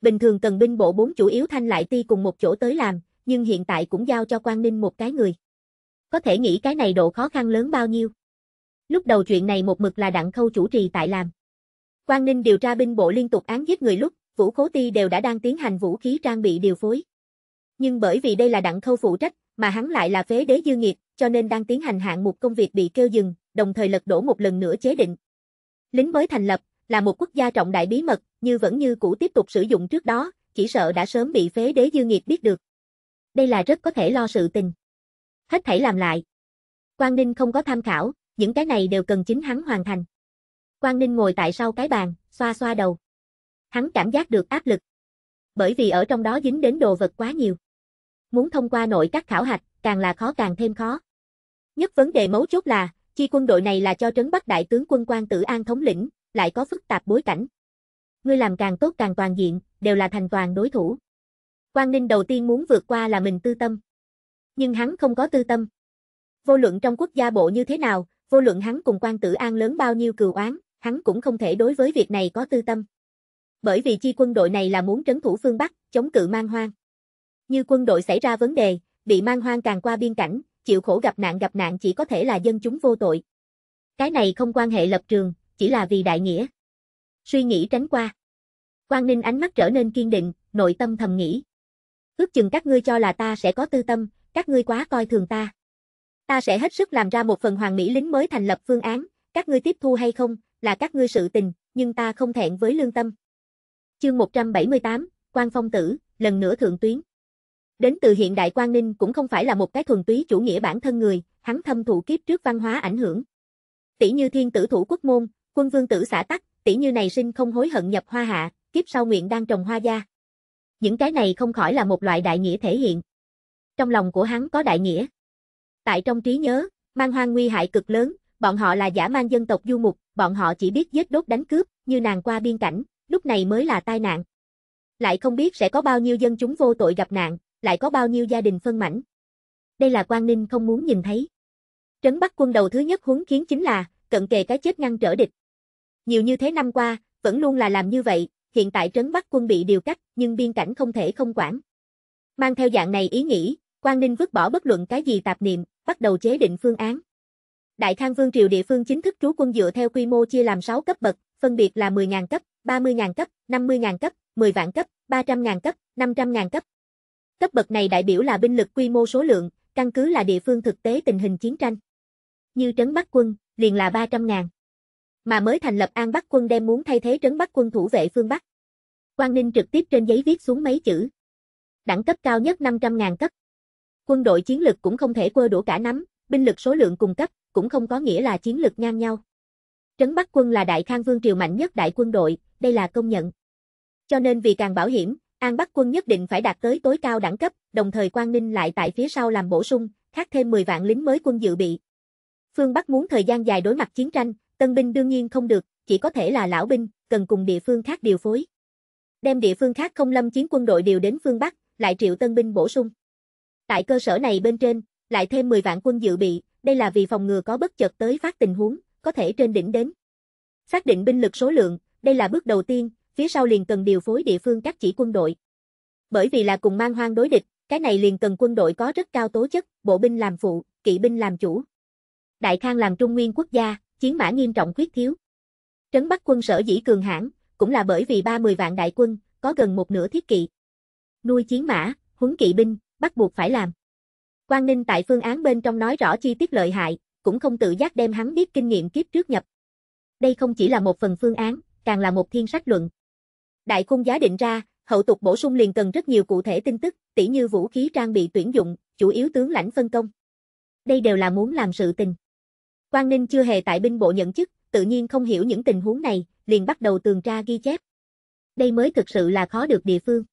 Bình thường cần binh bộ bốn chủ yếu thanh lại ti cùng một chỗ tới làm, nhưng hiện tại cũng giao cho quan ninh một cái người. Có thể nghĩ cái này độ khó khăn lớn bao nhiêu lúc đầu chuyện này một mực là đặng khâu chủ trì tại làm. Quang Ninh điều tra binh bộ liên tục án giết người lúc, vũ khố ti đều đã đang tiến hành vũ khí trang bị điều phối. Nhưng bởi vì đây là đặng khâu phụ trách, mà hắn lại là phế đế dư nghiệt, cho nên đang tiến hành hạng một công việc bị kêu dừng, đồng thời lật đổ một lần nữa chế định. Lính mới thành lập, là một quốc gia trọng đại bí mật, như vẫn như cũ tiếp tục sử dụng trước đó, chỉ sợ đã sớm bị phế đế dư nghiệt biết được. Đây là rất có thể lo sự tình. Hết thảy làm lại. Quang Ninh không có tham khảo, những cái này đều cần chính hắn hoàn thành. Quang Ninh ngồi tại sau cái bàn, xoa xoa đầu. Hắn cảm giác được áp lực. Bởi vì ở trong đó dính đến đồ vật quá nhiều. Muốn thông qua nội các khảo hạch, càng là khó càng thêm khó. Nhất vấn đề mấu chốt là, chi quân đội này là cho trấn Bắc đại tướng quân Quan Tử An thống lĩnh, lại có phức tạp bối cảnh. Ngươi làm càng tốt càng toàn diện, đều là thành toàn đối thủ. Quang Ninh đầu tiên muốn vượt qua là mình tư tâm. Nhưng hắn không có tư tâm. Vô luận trong quốc gia bộ như thế nào, vô luận hắn cùng quan tử an lớn bao nhiêu cừu oán, hắn cũng không thể đối với việc này có tư tâm. Bởi vì chi quân đội này là muốn trấn thủ phương Bắc, chống cự mang hoang. Như quân đội xảy ra vấn đề, bị mang hoang càng qua biên cảnh, chịu khổ gặp nạn gặp nạn chỉ có thể là dân chúng vô tội. Cái này không quan hệ lập trường, chỉ là vì đại nghĩa. Suy nghĩ tránh qua. Quang Ninh ánh mắt trở nên kiên định, nội tâm thầm nghĩ. Ước chừng các ngươi cho là ta sẽ có tư tâm, các ngươi quá coi thường ta. Ta sẽ hết sức làm ra một phần hoàng mỹ lính mới thành lập phương án, các ngươi tiếp thu hay không, là các ngươi sự tình, nhưng ta không thẹn với lương tâm. Chương 178, Quan Phong Tử, lần nữa thượng tuyến. Đến từ hiện đại quan Ninh cũng không phải là một cái thuần túy chủ nghĩa bản thân người, hắn thâm thụ kiếp trước văn hóa ảnh hưởng. Tỷ như thiên tử thủ quốc môn, quân vương tử xã tắc, tỷ như này sinh không hối hận nhập hoa hạ, kiếp sau nguyện đang trồng hoa gia. Những cái này không khỏi là một loại đại nghĩa thể hiện. Trong lòng của hắn có đại nghĩa. Tại trong trí nhớ, mang hoang nguy hại cực lớn, bọn họ là giả mang dân tộc du mục, bọn họ chỉ biết giết đốt đánh cướp, như nàng qua biên cảnh, lúc này mới là tai nạn. Lại không biết sẽ có bao nhiêu dân chúng vô tội gặp nạn, lại có bao nhiêu gia đình phân mảnh. Đây là quan Ninh không muốn nhìn thấy. Trấn Bắc quân đầu thứ nhất huấn khiến chính là, cận kề cái chết ngăn trở địch. Nhiều như thế năm qua, vẫn luôn là làm như vậy, hiện tại trấn Bắc quân bị điều cắt, nhưng biên cảnh không thể không quản. Mang theo dạng này ý nghĩ, Quang Ninh vứt bỏ bất luận cái gì tạp niệm, bắt đầu chế định phương án. Đại Khang Vương triều địa phương chính thức trú quân dựa theo quy mô chia làm 6 cấp bậc, phân biệt là 10.000 cấp, 30.000 cấp, 50.000 cấp, 10 vạn cấp, 300.000 cấp, 500.000 cấp. Cấp bậc này đại biểu là binh lực quy mô số lượng, căn cứ là địa phương thực tế tình hình chiến tranh. Như trấn Bắc quân, liền là 300.000. Mà mới thành lập An Bắc quân đem muốn thay thế trấn Bắc quân thủ vệ phương Bắc. Quang Ninh trực tiếp trên giấy viết xuống mấy chữ. Đẳng cấp cao nhất 500.000 cấp. Quân đội chiến lực cũng không thể quơ đũa cả nắm, binh lực số lượng cùng cấp, cũng không có nghĩa là chiến lực ngang nhau. Trấn Bắc quân là đại khang vương triều mạnh nhất đại quân đội, đây là công nhận. Cho nên vì càng bảo hiểm, An Bắc quân nhất định phải đạt tới tối cao đẳng cấp, đồng thời quan Ninh lại tại phía sau làm bổ sung, khác thêm 10 vạn lính mới quân dự bị. Phương Bắc muốn thời gian dài đối mặt chiến tranh, tân binh đương nhiên không được, chỉ có thể là lão binh, cần cùng địa phương khác điều phối. Đem địa phương khác không lâm chiến quân đội điều đến phương Bắc, lại triệu tân binh bổ sung. Tại cơ sở này bên trên, lại thêm 10 vạn quân dự bị, đây là vì phòng ngừa có bất chợt tới phát tình huống, có thể trên đỉnh đến. Xác định binh lực số lượng, đây là bước đầu tiên, phía sau liền cần điều phối địa phương các chỉ quân đội. Bởi vì là cùng mang hoang đối địch, cái này liền cần quân đội có rất cao tố chất, bộ binh làm phụ, kỵ binh làm chủ. Đại Khang làm trung nguyên quốc gia, chiến mã nghiêm trọng khuyết thiếu. Trấn Bắc quân sở dĩ cường hãn, cũng là bởi vì 30 vạn đại quân, có gần một nửa thiết kỵ. Nuôi chiến mã, huấn kỵ binh, bắt buộc phải làm. Quang Ninh tại phương án bên trong nói rõ chi tiết lợi hại, cũng không tự giác đem hắn biết kinh nghiệm kiếp trước nhập. Đây không chỉ là một phần phương án, càng là một thiên sách luận. Đại khung giá định ra, hậu tục bổ sung liền cần rất nhiều cụ thể tin tức, tỉ như vũ khí trang bị tuyển dụng, chủ yếu tướng lãnh phân công. Đây đều là muốn làm sự tình. Quang Ninh chưa hề tại binh bộ nhận chức, tự nhiên không hiểu những tình huống này, liền bắt đầu tường tra ghi chép. Đây mới thực sự là khó được địa phương.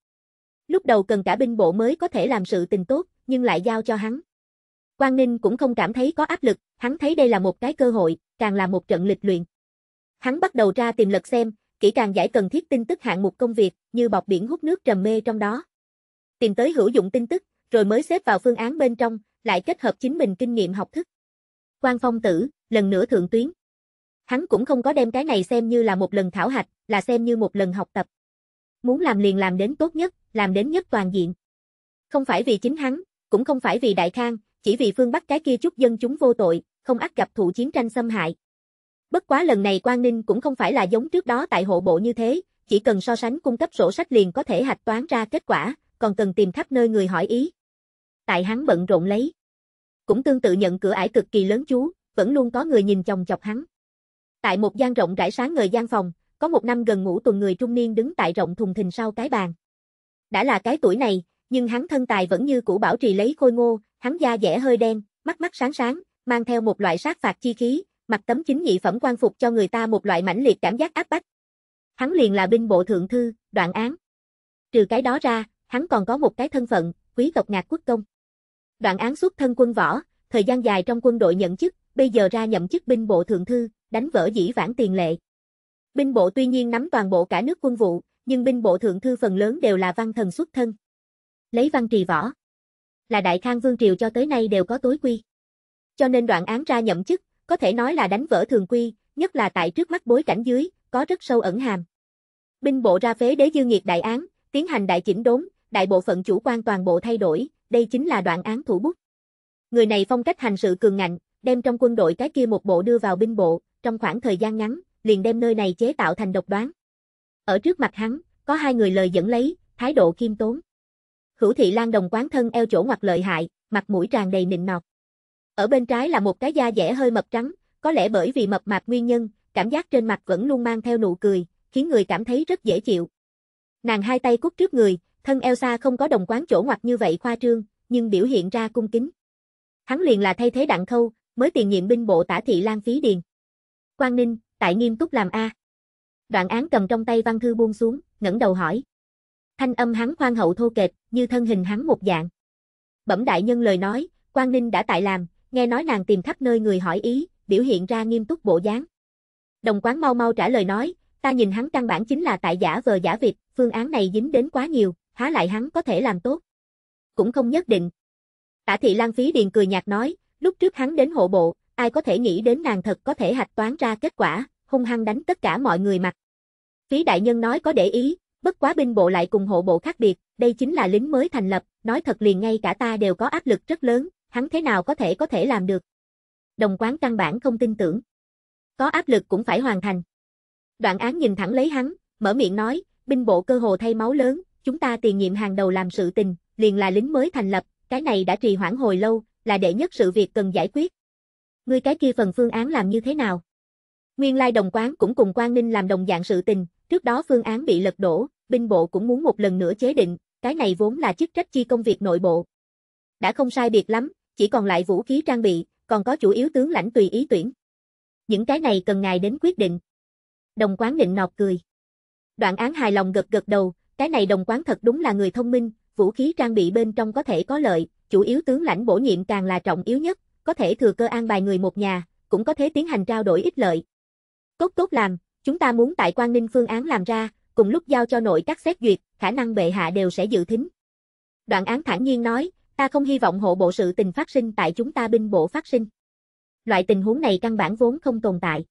Lúc đầu cần cả binh bộ mới có thể làm sự tình tốt, nhưng lại giao cho hắn. Quang Ninh cũng không cảm thấy có áp lực, hắn thấy đây là một cái cơ hội, càng là một trận lịch luyện. Hắn bắt đầu ra tìm lật xem, kỹ càng giải cần thiết tin tức hạng mục công việc, như bọc biển hút nước trầm mê trong đó. Tìm tới hữu dụng tin tức, rồi mới xếp vào phương án bên trong, lại kết hợp chính mình kinh nghiệm học thức. quang Phong Tử, lần nữa thượng tuyến. Hắn cũng không có đem cái này xem như là một lần thảo hạch, là xem như một lần học tập muốn làm liền làm đến tốt nhất, làm đến nhất toàn diện. Không phải vì chính hắn, cũng không phải vì Đại Khang, chỉ vì phương Bắc cái kia chút dân chúng vô tội, không ắt gặp thụ chiến tranh xâm hại. Bất quá lần này Quang Ninh cũng không phải là giống trước đó tại hộ bộ như thế, chỉ cần so sánh cung cấp sổ sách liền có thể hạch toán ra kết quả, còn cần tìm khắp nơi người hỏi ý. Tại hắn bận rộn lấy. Cũng tương tự nhận cửa ải cực kỳ lớn chú, vẫn luôn có người nhìn chồng chọc hắn. Tại một gian rộng rãi sáng ngời gian phòng, có một năm gần ngủ tuần người trung niên đứng tại rộng thùng thình sau cái bàn. Đã là cái tuổi này, nhưng hắn thân tài vẫn như cũ bảo trì lấy khôi ngô, hắn da dẻ hơi đen, mắt mắt sáng sáng, mang theo một loại sát phạt chi khí, mặc tấm chính nhị phẩm quan phục cho người ta một loại mãnh liệt cảm giác áp bách. Hắn liền là binh bộ thượng thư, đoạn án. Trừ cái đó ra, hắn còn có một cái thân phận, quý tộc ngạc quốc công. Đoạn án xuất thân quân võ, thời gian dài trong quân đội nhận chức, bây giờ ra nhậm chức binh bộ thượng thư, đánh vỡ dĩ vãng tiền lệ. Binh bộ tuy nhiên nắm toàn bộ cả nước quân vụ, nhưng binh bộ thượng thư phần lớn đều là văn thần xuất thân. Lấy văn trì võ. Là đại khang vương triều cho tới nay đều có tối quy. Cho nên đoạn án ra nhậm chức, có thể nói là đánh vỡ thường quy, nhất là tại trước mắt bối cảnh dưới, có rất sâu ẩn hàm. Binh bộ ra phế đế dư nghiệt đại án, tiến hành đại chỉnh đốn, đại bộ phận chủ quan toàn bộ thay đổi, đây chính là đoạn án thủ bút. Người này phong cách hành sự cường ngạnh, đem trong quân đội cái kia một bộ đưa vào binh bộ, trong khoảng thời gian ngắn, liền đem nơi này chế tạo thành độc đoán. Ở trước mặt hắn, có hai người lời dẫn lấy, thái độ kiêm tốn. Hữu thị lan đồng quán thân eo chỗ ngoặt lợi hại, mặt mũi tràn đầy nịnh nọt. Ở bên trái là một cái da dẻ hơi mập trắng, có lẽ bởi vì mập mạp nguyên nhân, cảm giác trên mặt vẫn luôn mang theo nụ cười, khiến người cảm thấy rất dễ chịu. Nàng hai tay cút trước người, thân eo xa không có đồng quán chỗ ngoặt như vậy khoa trương, nhưng biểu hiện ra cung kính. Hắn liền là thay thế đặng khâu, mới tiền nhiệm binh bộ tả thị Lan Phí Điền. Quang Ninh, tại nghiêm túc làm A. Đoạn án cầm trong tay văn thư buông xuống, ngẩng đầu hỏi. Thanh âm hắn khoan hậu thô kệch, như thân hình hắn một dạng. Bẩm đại nhân lời nói, quan Ninh đã tại làm, nghe nói nàng tìm khắp nơi người hỏi ý, biểu hiện ra nghiêm túc bộ dáng. Đồng quán mau mau trả lời nói, ta nhìn hắn căn bản chính là tại giả vờ giả vịt, phương án này dính đến quá nhiều, há lại hắn có thể làm tốt. Cũng không nhất định. Tả thị Lan Phí Điền cười nhạt nói, lúc trước hắn đến hộ bộ, ai có thể nghĩ đến nàng thật có thể hạch toán ra kết quả, hung hăng đánh tất cả mọi người mặt. Phí đại nhân nói có để ý, bất quá binh bộ lại cùng hộ bộ khác biệt, đây chính là lính mới thành lập, nói thật liền ngay cả ta đều có áp lực rất lớn, hắn thế nào có thể có thể làm được. Đồng quán căn bản không tin tưởng. Có áp lực cũng phải hoàn thành. Đoạn án nhìn thẳng lấy hắn, mở miệng nói, binh bộ cơ hồ thay máu lớn, chúng ta tiền nhiệm hàng đầu làm sự tình, liền là lính mới thành lập, cái này đã trì hoãn hồi lâu, là đệ nhất sự việc cần giải quyết, ngươi cái kia phần phương án làm như thế nào? Nguyên lai đồng quán cũng cùng quan Ninh làm đồng dạng sự tình, trước đó phương án bị lật đổ, binh bộ cũng muốn một lần nữa chế định, cái này vốn là chức trách chi công việc nội bộ. Đã không sai biệt lắm, chỉ còn lại vũ khí trang bị, còn có chủ yếu tướng lãnh tùy ý tuyển. Những cái này cần ngài đến quyết định. Đồng quán định nọt cười. Đoạn án hài lòng gật gật đầu, cái này đồng quán thật đúng là người thông minh, vũ khí trang bị bên trong có thể có lợi, chủ yếu tướng lãnh bổ nhiệm càng là trọng yếu nhất, có thể thừa cơ an bài người một nhà, cũng có thể tiến hành trao đổi ích lợi. Tốt tốt làm, chúng ta muốn tại Quang Ninh phương án làm ra, cùng lúc giao cho nội các xét duyệt, khả năng bệ hạ đều sẽ dự thính. Đoạn án thản nhiên nói, ta không hy vọng hộ bộ sự tình phát sinh tại chúng ta binh bộ phát sinh. Loại tình huống này căn bản vốn không tồn tại.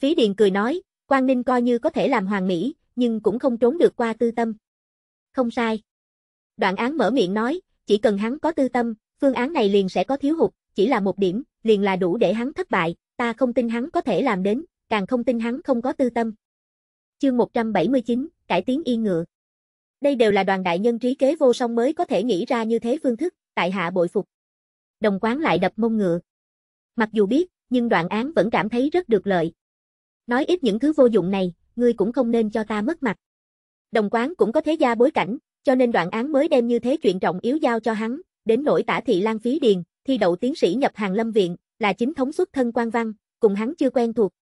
Phí Điền cười nói, Quang Ninh coi như có thể làm hoàng mỹ, nhưng cũng không trốn được qua tư tâm. Không sai. Đoạn án mở miệng nói, chỉ cần hắn có tư tâm, phương án này liền sẽ có thiếu hụt, chỉ là một điểm, liền là đủ để hắn thất bại, ta không tin hắn có thể làm đến, càng không tin hắn không có tư tâm. Chương 179, cải tiến y ngựa. Đây đều là đoàn đại nhân trí kế vô song mới có thể nghĩ ra như thế phương thức, tại hạ bội phục. Đồng quán lại đập mông ngựa. Mặc dù biết, nhưng đoạn án vẫn cảm thấy rất được lợi. Nói ít những thứ vô dụng này, ngươi cũng không nên cho ta mất mặt. Đồng quán cũng có thế gia bối cảnh, cho nên đoạn án mới đem như thế chuyện trọng yếu giao cho hắn, đến nỗi tả thị lan phí điền, thi đậu tiến sĩ nhập hàng lâm viện, là chính thống xuất thân quan văn, cùng hắn chưa quen thuộc.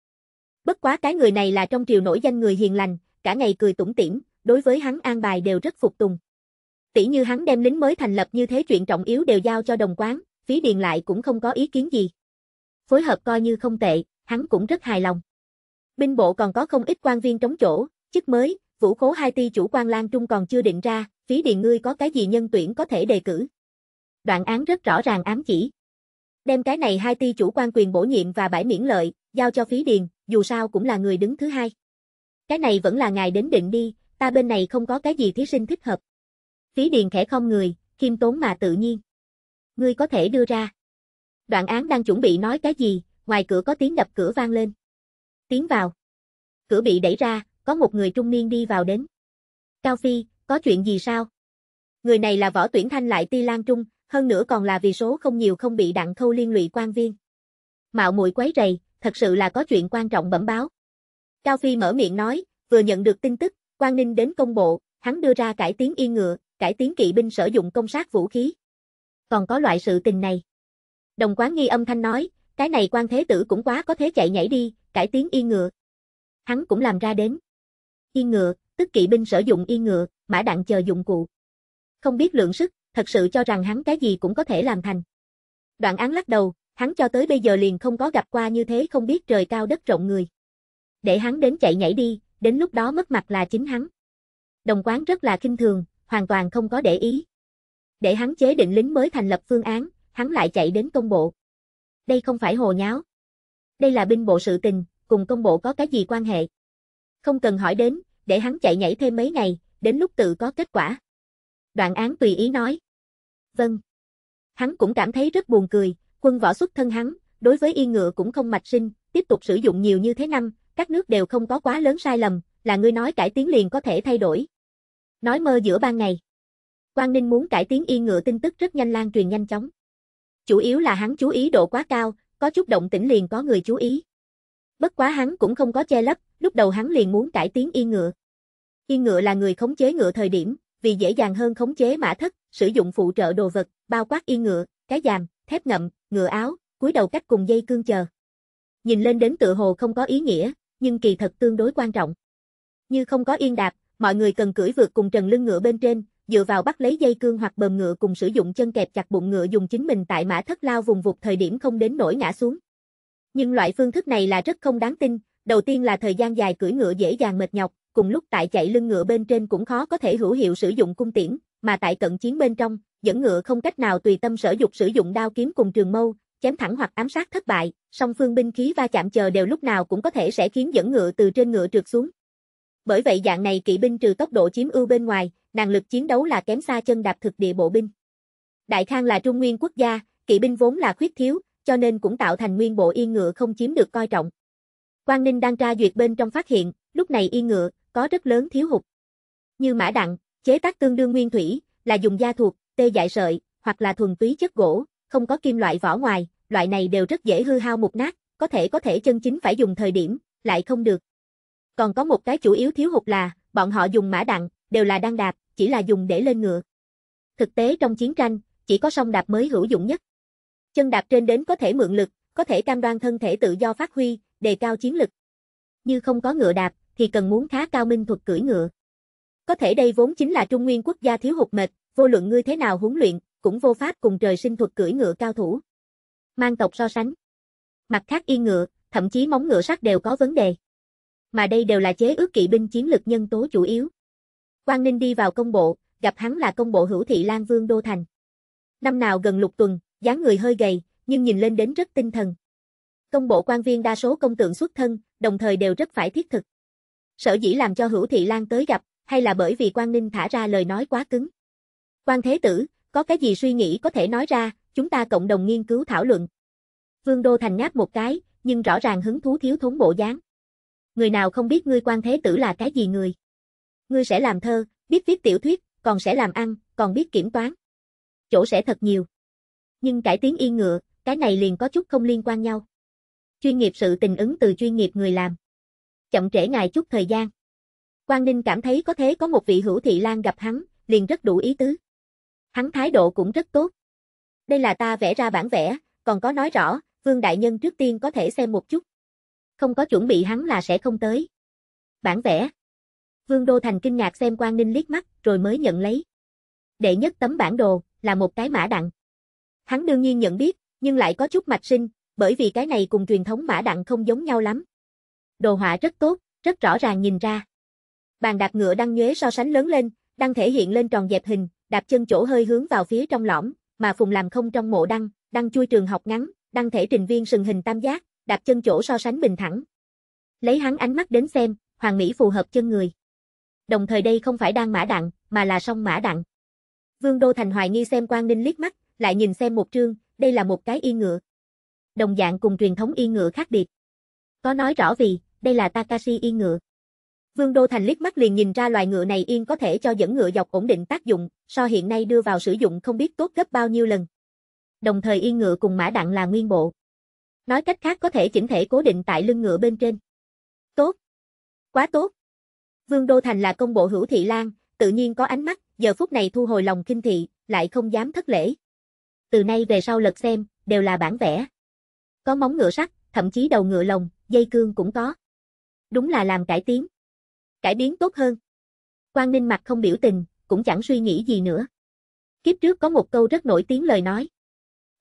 Bất quá cái người này là trong triều nổi danh người hiền lành, cả ngày cười tủm tỉm, đối với hắn an bài đều rất phục tùng. Tỷ như hắn đem lính mới thành lập như thế chuyện trọng yếu đều giao cho đồng quán, phí điền lại cũng không có ý kiến gì. Phối hợp coi như không tệ, hắn cũng rất hài lòng. Binh bộ còn có không ít quan viên trống chỗ, chức mới, vũ khố hai ti chủ quan Lan Trung còn chưa định ra, phí điền ngươi có cái gì nhân tuyển có thể đề cử đoạn án rất rõ ràng ám chỉ. Đem cái này hai ti chủ quan quyền bổ nhiệm và bãi miễn lợi, giao cho phí điền, dù sao cũng là người đứng thứ hai. Cái này vẫn là ngài đến định đi, ta bên này không có cái gì thí sinh thích hợp. Phí điền khẽ không người, khiêm tốn mà tự nhiên. Ngươi có thể đưa ra. Đoạn án đang chuẩn bị nói cái gì, ngoài cửa có tiếng đập cửa vang lên. Tiến vào. Cửa bị đẩy ra, có một người trung niên đi vào đến. Cao Phi, có chuyện gì sao? Người này là võ tuyển thanh lại ti lan trung, hơn nữa còn là vì số không nhiều không bị đặng khâu liên lụy quan viên. Mạo muội quấy rầy, thật sự là có chuyện quan trọng bẩm báo. Cao Phi mở miệng nói, vừa nhận được tin tức, quan ninh đến công bộ, hắn đưa ra cải tiến yên ngựa, cải tiến kỵ binh sử dụng công sát vũ khí. Còn có loại sự tình này. Đồng quán nghi âm thanh nói, cái này quan thế tử cũng quá có thế chạy nhảy đi, cải tiến yên ngựa. Hắn cũng làm ra đến. Yên ngựa, tức kỵ binh sử dụng yên ngựa, mã đặng chờ dụng cụ. Không biết lượng sức, thật sự cho rằng hắn cái gì cũng có thể làm thành. Đoạn án lắc đầu, hắn cho tới bây giờ liền không có gặp qua như thế không biết trời cao đất rộng người. Để hắn đến chạy nhảy đi, đến lúc đó mất mặt là chính hắn. Đồng quán rất là kinh thường, hoàn toàn không có để ý. Để hắn chế định lính mới thành lập phương án, hắn lại chạy đến công bộ. Đây không phải hồ nháo. Đây là binh bộ sự tình, cùng công bộ có cái gì quan hệ. Không cần hỏi đến, để hắn chạy nhảy thêm mấy ngày, đến lúc tự có kết quả. Đoạn án tùy ý nói vâng. Hắn cũng cảm thấy rất buồn cười, quân võ xuất thân hắn, đối với y ngựa cũng không mạch sinh, tiếp tục sử dụng nhiều như thế năm, các nước đều không có quá lớn sai lầm, là ngươi nói cải tiến liền có thể thay đổi. Nói mơ giữa ban ngày. Quang Ninh muốn cải tiến y ngựa tin tức rất nhanh lan truyền nhanh chóng. Chủ yếu là hắn chú ý độ quá cao, có chút động tĩnh liền có người chú ý. Bất quá hắn cũng không có che lấp, lúc đầu hắn liền muốn cải tiến y ngựa. Y ngựa là người khống chế ngựa thời điểm, vì dễ dàng hơn khống chế mã thất, sử dụng phụ trợ đồ vật, bao quát y ngựa, cái giàm, thép ngậm, ngựa áo, cúi đầu cách cùng dây cương chờ. Nhìn lên đến tựa hồ không có ý nghĩa, nhưng kỳ thật tương đối quan trọng. Như không có yên đạp, mọi người cần cưỡi vượt cùng trần lưng ngựa bên trên, dựa vào bắt lấy dây cương hoặc bờm ngựa cùng sử dụng chân kẹp chặt bụng ngựa dùng chính mình tại mã thất lao vùng vụt thời điểm không đến nổi ngã xuống. Nhưng loại phương thức này là rất không đáng tin, đầu tiên là thời gian dài cưỡi ngựa dễ dàng mệt nhọc, cùng lúc tại chạy lưng ngựa bên trên cũng khó có thể hữu hiệu sử dụng cung tiễn, mà tại cận chiến bên trong, dẫn ngựa không cách nào tùy tâm sở dục sử dụng đao kiếm cùng trường mâu, chém thẳng hoặc ám sát thất bại, song phương binh khí va chạm chờ đều lúc nào cũng có thể sẽ khiến dẫn ngựa từ trên ngựa trượt xuống. Bởi vậy dạng này kỵ binh trừ tốc độ chiếm ưu bên ngoài, năng lực chiến đấu là kém xa chân đạp thực địa bộ binh. Đại Khang là trung nguyên quốc gia, kỵ binh vốn là khuyết thiếu, cho nên cũng tạo thành nguyên bộ yên ngựa không chiếm được coi trọng. Quang Ninh đang tra duyệt bên trong phát hiện, lúc này yên ngựa có rất lớn thiếu hụt. Như Mã Đặng, Chế tác tương đương nguyên thủy, là dùng da thuộc, tê dại sợi, hoặc là thuần túy chất gỗ, không có kim loại vỏ ngoài, loại này đều rất dễ hư hao mục nát, có thể có thể chân chính phải dùng thời điểm, lại không được. Còn có một cái chủ yếu thiếu hụt là, bọn họ dùng mã đặng, đều là đang đạp, chỉ là dùng để lên ngựa. Thực tế trong chiến tranh, chỉ có song đạp mới hữu dụng nhất. Chân đạp trên đến có thể mượn lực, có thể cam đoan thân thể tự do phát huy, đề cao chiến lực. Như không có ngựa đạp, thì cần muốn khá cao minh thuật cưỡi ngựa. Có thể đây vốn chính là Trung Nguyên quốc gia thiếu hụt mệt, vô luận ngươi thế nào huấn luyện, cũng vô pháp cùng trời sinh thuật cưỡi ngựa cao thủ. Mang tộc so sánh. Mặt khác y ngựa, thậm chí móng ngựa sắc đều có vấn đề. Mà đây đều là chế ước kỵ binh chiến lực nhân tố chủ yếu. Quang Ninh đi vào công bộ, gặp hắn là công bộ hữu thị Lan Vương Đô Thành. Năm nào gần lục tuần, dáng người hơi gầy, nhưng nhìn lên đến rất tinh thần. Công bộ quan viên đa số công tượng xuất thân, đồng thời đều rất phải thiết thực. Sở dĩ làm cho hữu thị Lan tới gặp, hay là bởi vì Quang Ninh thả ra lời nói quá cứng. Quan Thế Tử, có cái gì suy nghĩ có thể nói ra, chúng ta cộng đồng nghiên cứu thảo luận. Vương Đô Thành ngáp một cái, nhưng rõ ràng hứng thú thiếu thốn bộ dáng. Người nào không biết ngươi Quan Thế Tử là cái gì người? Ngươi sẽ làm thơ, biết viết tiểu thuyết, còn sẽ làm ăn, còn biết kiểm toán. Chỗ sẽ thật nhiều. Nhưng cải tiến y ngựa, cái này liền có chút không liên quan nhau. Chuyên nghiệp sự tình ứng từ chuyên nghiệp người làm. Chậm trễ ngài chút thời gian. Quang Ninh cảm thấy có thế có một vị hữu thị lang gặp hắn, liền rất đủ ý tứ. Hắn thái độ cũng rất tốt. Đây là ta vẽ ra bản vẽ, còn có nói rõ, Vương Đại Nhân trước tiên có thể xem một chút. Không có chuẩn bị hắn là sẽ không tới. Bản vẽ. Vương Đô Thành kinh ngạc xem Quang Ninh liếc mắt, rồi mới nhận lấy. Đệ nhất tấm bản đồ, là một cái mã đặng. Hắn đương nhiên nhận biết, nhưng lại có chút mạch sinh, bởi vì cái này cùng truyền thống mã đặng không giống nhau lắm. Đồ họa rất tốt, rất rõ ràng nhìn ra. Bàn đạp ngựa đăng nhuế so sánh lớn lên, đăng thể hiện lên tròn dẹp hình, đạp chân chỗ hơi hướng vào phía trong lõm, mà Phùng làm không trong mộ đăng, đăng chui trường học ngắn, đăng thể trình viên sừng hình tam giác, đạp chân chỗ so sánh bình thẳng. Lấy hắn ánh mắt đến xem, hoàng mỹ phù hợp chân người. Đồng thời đây không phải đang mã đặng, mà là song mã đặng. Vương Đô Thành hoài nghi xem quan Ninh liếc mắt, lại nhìn xem một trương, đây là một cái y ngựa. Đồng dạng cùng truyền thống y ngựa khác biệt. Có nói rõ vì, đây là Takashi y ngựa. Vương Đô Thành liếc mắt liền nhìn ra loài ngựa này yên có thể cho dẫn ngựa dọc ổn định tác dụng, so hiện nay đưa vào sử dụng không biết tốt gấp bao nhiêu lần. Đồng thời yên ngựa cùng mã đặng là nguyên bộ. Nói cách khác có thể chỉnh thể cố định tại lưng ngựa bên trên. Tốt. Quá tốt. Vương Đô Thành là công bộ hữu thị lang, tự nhiên có ánh mắt, giờ phút này thu hồi lòng kinh thị, lại không dám thất lễ. Từ nay về sau lật xem, đều là bản vẽ. Có móng ngựa sắt, thậm chí đầu ngựa lồng, dây cương cũng có. Đúng là làm cải tiến cải biến tốt hơn. Quang Ninh mặt không biểu tình, cũng chẳng suy nghĩ gì nữa. Kiếp trước có một câu rất nổi tiếng lời nói.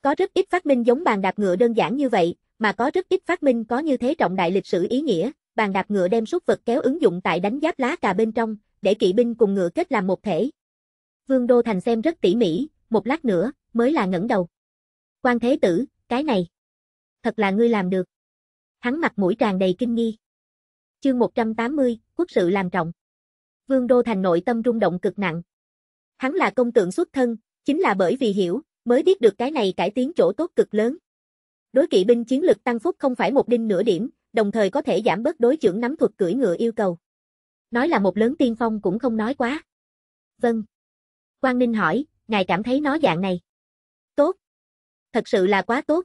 Có rất ít phát minh giống bàn đạp ngựa đơn giản như vậy, mà có rất ít phát minh có như thế trọng đại lịch sử ý nghĩa, bàn đạp ngựa đem súc vật kéo ứng dụng tại đánh giáp lá cà bên trong, để kỵ binh cùng ngựa kết làm một thể. Vương Đô Thành xem rất tỉ mỉ, một lát nữa, mới là ngẩng đầu. Quan Thế Tử, cái này. Thật là ngươi làm được. Hắn mặt mũi tràn đầy kinh nghi. Chương 180, quốc sự làm trọng. Vương Đô Thành nội tâm rung động cực nặng. Hắn là công tượng xuất thân, chính là bởi vì hiểu, mới biết được cái này cải tiến chỗ tốt cực lớn. Đối kỵ binh chiến lực tăng phúc không phải một đinh nửa điểm, đồng thời có thể giảm bớt đối trưởng nắm thuật cưỡi ngựa yêu cầu. Nói là một lớn tiên phong cũng không nói quá. Vâng. Quang Ninh hỏi, ngài cảm thấy nó dạng này. Tốt. Thật sự là quá tốt.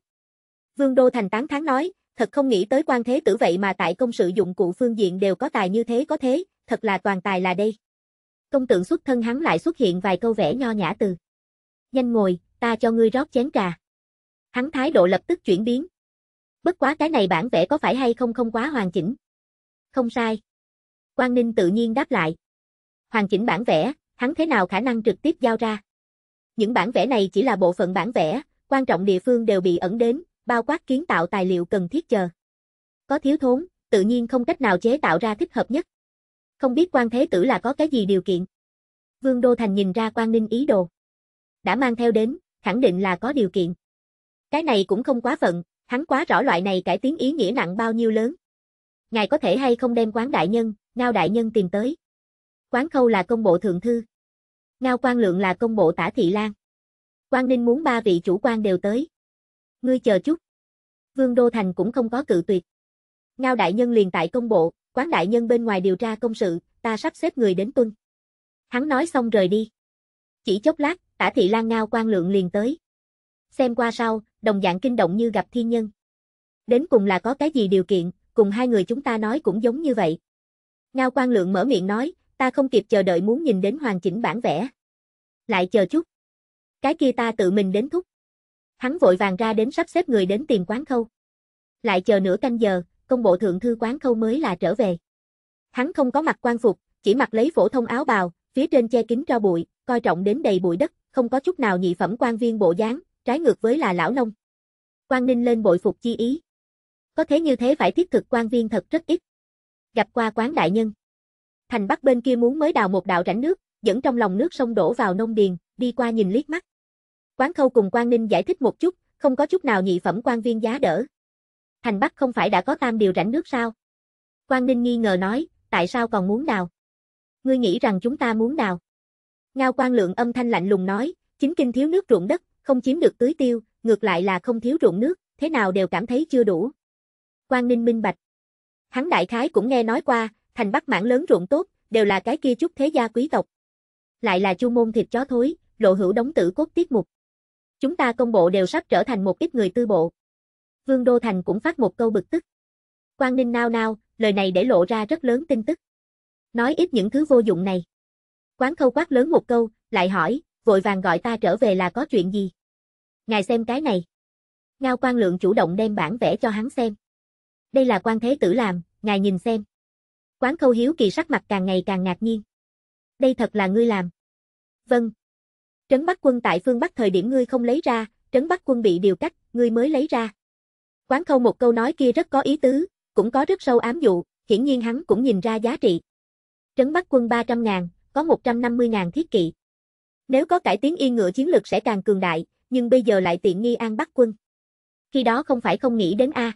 Vương Đô Thành tán tháng nói, thật không nghĩ tới quan thế tử vậy mà tại công sự dụng cụ phương diện đều có tài như thế có thế, thật là toàn tài là đây. Công tượng xuất thân hắn lại xuất hiện vài câu vẽ nho nhã từ. Nhanh ngồi, ta cho ngươi rót chén trà. Hắn thái độ lập tức chuyển biến. Bất quá cái này bản vẽ có phải hay không không quá hoàn chỉnh. Không sai. Quang Ninh tự nhiên đáp lại. Hoàn chỉnh bản vẽ, hắn thế nào khả năng trực tiếp giao ra. Những bản vẽ này chỉ là bộ phận bản vẽ, quan trọng địa phương đều bị ẩn đến, bao quát kiến tạo tài liệu cần thiết chờ. Có thiếu thốn, tự nhiên không cách nào chế tạo ra thích hợp nhất. Không biết quan thế tử là có cái gì điều kiện. Vương Đô Thành nhìn ra quan ninh ý đồ. Đã mang theo đến, khẳng định là có điều kiện. Cái này cũng không quá phận, hắn quá rõ loại này cải tiến ý nghĩa nặng bao nhiêu lớn. Ngài có thể hay không đem quán đại nhân, ngao đại nhân tìm tới. Quán khâu là công bộ thượng thư. Ngao quan lượng là công bộ tả thị lan. Quan ninh muốn ba vị chủ quan đều tới, Ngươi chờ chút. Vương Đô Thành cũng không có cự tuyệt. Ngao đại nhân liền tại công bộ, quán đại nhân bên ngoài điều tra công sự, ta sắp xếp người đến tuân. Hắn nói xong rời đi. Chỉ chốc lát, tả thị lan ngao quan lượng liền tới. Xem qua sau, đồng dạng kinh động như gặp thiên nhân. Đến cùng là có cái gì điều kiện, cùng hai người chúng ta nói cũng giống như vậy. Ngao quan lượng mở miệng nói, ta không kịp chờ đợi muốn nhìn đến hoàn chỉnh bản vẽ. Lại chờ chút. Cái kia ta tự mình đến thúc. Hắn vội vàng ra đến sắp xếp người đến tìm quán khâu. Lại chờ nửa canh giờ, công bộ thượng thư quán khâu mới là trở về. Hắn không có mặc quan phục, chỉ mặc lấy phổ thông áo bào, phía trên che kính tro bụi, coi trọng đến đầy bụi đất, không có chút nào nhị phẩm quan viên bộ dáng, trái ngược với là lão nông. Quan Ninh lên bội phục chi ý. Có thế như thế phải thiết thực quan viên thật rất ít. Gặp qua quán đại nhân. Thành Bắc bên kia muốn mới đào một đạo rãnh nước, dẫn trong lòng nước sông đổ vào nông điền, đi qua nhìn liếc mắt. Quán Khâu cùng quan Ninh giải thích một chút, không có chút nào nhị phẩm quan viên giá đỡ. Thành Bắc không phải đã có tam điều rảnh nước sao? quan Ninh nghi ngờ nói, tại sao còn muốn đào? Ngươi nghĩ rằng chúng ta muốn đào? Ngao quan Lượng âm thanh lạnh lùng nói, chính kinh thiếu nước ruộng đất, không chiếm được tưới tiêu, ngược lại là không thiếu ruộng nước, thế nào đều cảm thấy chưa đủ. quan Ninh minh bạch. Hắn đại khái cũng nghe nói qua, thành Bắc mảng lớn ruộng tốt, đều là cái kia chút thế gia quý tộc. Lại là chu môn thịt chó thối, lộ hữu đóng tử cốt tiết mục. Chúng ta công bộ đều sắp trở thành một ít người tư bộ. Vương Đô Thành cũng phát một câu bực tức. Quang Ninh nao nao, lời này để lộ ra rất lớn tin tức. Nói ít những thứ vô dụng này. Quán khâu quát lớn một câu, lại hỏi, vội vàng gọi ta trở về là có chuyện gì? Ngài xem cái này. Ngao quan Lượng chủ động đem bản vẽ cho hắn xem. Đây là quan thế tử làm, ngài nhìn xem. Quán khâu hiếu kỳ sắc mặt càng ngày càng ngạc nhiên. Đây thật là ngươi làm. Vâng, Trấn Bắc quân tại phương Bắc thời điểm ngươi không lấy ra, trấn Bắc quân bị điều cách, ngươi mới lấy ra. Quán khâu một câu nói kia rất có ý tứ, cũng có rất sâu ám dụ, hiển nhiên hắn cũng nhìn ra giá trị. Trấn Bắc quân 300 ngàn, có 150 ngàn thiết kỵ. Nếu có cải tiến y ngựa chiến lược sẽ càng cường đại, nhưng bây giờ lại tiện nghi an Bắc quân. Khi đó không phải không nghĩ đến A.